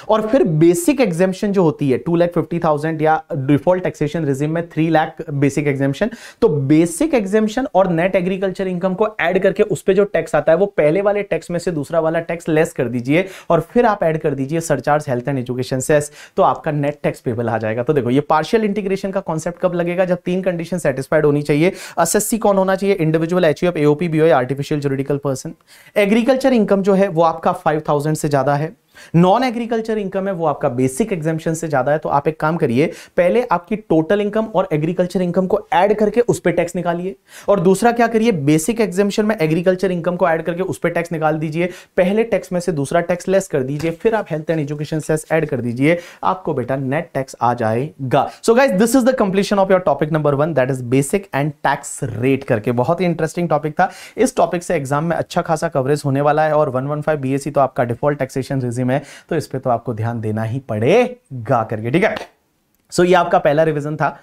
S1: और फिर बेसिक एग्जेम्पन जो होती है टू लैख फिफ्टी थाउजेंड या डिफॉल्ट टैक्सेशन रिजिम में थ्री लाख बेसिक एग्जेम्पन तो बेसिक एग्जेम्पन और नेट एग्रीकल्चर इनकम को ऐड करके उस पर जो टैक्स आता है वो पहले वाले टैक्स में से दूसरा वाला टैक्स लेस कर दीजिए और फिर आप ऐड कर दीजिए surcharge health and education cess तो आपका नेट टैक्स पेबल आ जाएगा तो देखो ये पार्शियल इंटीग्रेशन का कॉन्सेप्ट कब लगेगा जब तीन कंडीशन सेटिस्फाइड होनी चाहिए एस कौन होना चाहिए individual H AOP BO artificial judicial person agriculture income जो है वो आपका फाइव से ज्यादा है नॉन एग्रीकल्चर इनकम है वो आपका बेसिक एग्जामेशन से ज्यादा है तो आप एक काम करिए पहले आपकी टोटल इनकम और एग्रीकल्चर इनकम को ऐड करके उस पर टैक्स निकालिए और दूसरा क्या करिए बेसिक एग्जामेशन में एग्रीकल्चर इनकम को ऐड करके उस पर टैक्स निकाल दीजिए पहले टैक्स में से दूसरा टैक्स लेस कर दीजिए फिर आप health and education cess add कर दीजिए आपको बेटा नेट टैक्स आ जाएगा so guys this is the completion of your topic number one that is basic and tax rate करके बहुत ही इंटरेस्टिंग टॉपिक था इस टॉपिक से एग्जाम में अच्छा खासा कवरेज होने वाला है और वन वन फाइव बी तो आपका डिफॉल्ट टैक्सेशन रिज्यूम है तो इस पर तो आपको ध्यान देना ही पड़ेगा करके ठीक है सो so, ये आपका पहला रिविजन था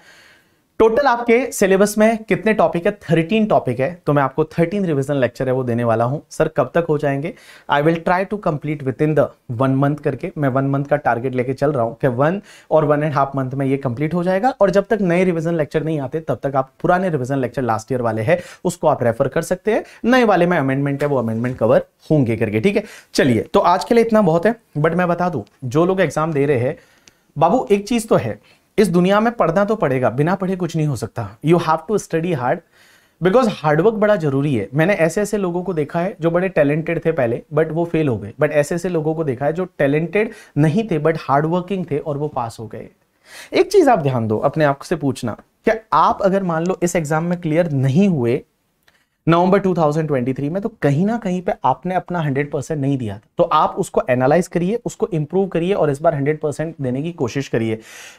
S1: टोटल आपके सिलेबस में कितने टॉपिक है थर्टीन टॉपिक है तो मैं आपको थर्टीन रिविजन लेक्चर है वो देने वाला हूँ सर कब तक हो जाएंगे I will try to complete within the one month करके मैं वन मंथ का टारगेट लेके चल रहा हूँ कि वन और वन एंड हाफ मंथ में ये कंप्लीट हो जाएगा और जब तक नए रिविजन लेक्चर नहीं आते तब तक आप पुराने रिविजन लेक्चर लास्ट ईयर वाले है उसको आप रेफर कर सकते हैं नए वाले में अमेंडमेंट है वो अमेंडमेंट कवर होंगे करके ठीक है चलिए तो आज के लिए इतना बहुत है बट मैं बता दू जो लोग एग्जाम दे रहे हैं बाबू एक चीज़ तो है इस दुनिया में पढ़ना तो पड़ेगा बिना पढ़े कुछ नहीं हो सकता you have to study hard because hard work बड़ा जरूरी है मैंने ऐसे ऐसे लोगों को देखा है जो बड़े टैलेंटेड थे पहले बट वो फेल हो गए बट ऐसे ऐसे लोगों को देखा है जो टैलेंटेड नहीं थे बट हार्डवर्किंग थे और वो पास हो गए एक चीज आप ध्यान दो अपने आप से पूछना क्या आप अगर मान लो इस एग्जाम में क्लियर नहीं हुए नवंबर 2023 में तो कहीं ना कहीं पे आपने अपना 100 परसेंट नहीं दिया था तो आप उसको एनालाइज करिए उसको इंप्रूव करिए और इस बार 100 परसेंट देने की कोशिश करिए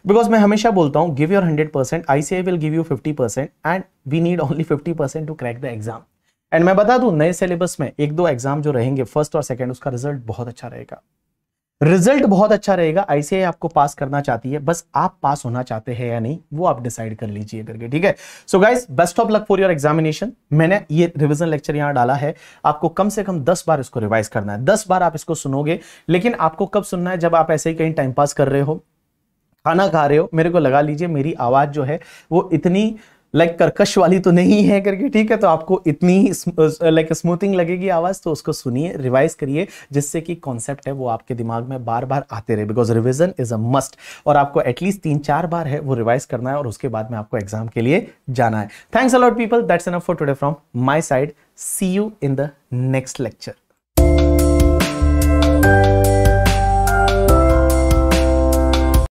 S1: बिकॉज मैं हमेशा बोलता हूँ give your 100 percent I will give you 50 percent and we need only 50 percent to crack the exam and मैं बता दूं नए सिलेबस में एक दो एग्जाम जो रहेंगे फर्स्ट और सेकेंड उसका रिजल्ट बहुत अच्छा रहेगा रिजल्ट बहुत अच्छा रहेगा ऐसे आपको पास करना चाहती है बस आप पास होना चाहते हैं या नहीं वो आप डिसाइड कर लीजिए करके ठीक है so guys best of luck for your examination मैंने ये रिविजन लेक्चर यहाँ डाला है आपको कम से कम दस बार इसको रिवाइज करना है दस बार आप इसको सुनोगे लेकिन आपको कब सुनना है जब आप ऐसे ही कहीं टाइम पास कर रहे हो खाना खा रहे हो मेरे को लगा लीजिए मेरी आवाज़ जो है वो इतनी लाइक कर्कश वाली तो नहीं है करके ठीक है तो आपको इतनी लाइक स्मूथिंग लगेगी आवाज़ तो उसको सुनिए रिवाइज करिए जिससे कि कॉन्सेप्ट है वो आपके दिमाग में बार बार आते रहे because revision is a must और आपको एटलीस्ट तीन चार बार है वो रिवाइज करना है और उसके बाद में आपको एग्जाम के लिए जाना है thanks a lot people that's of for today from my side see you in the next lecture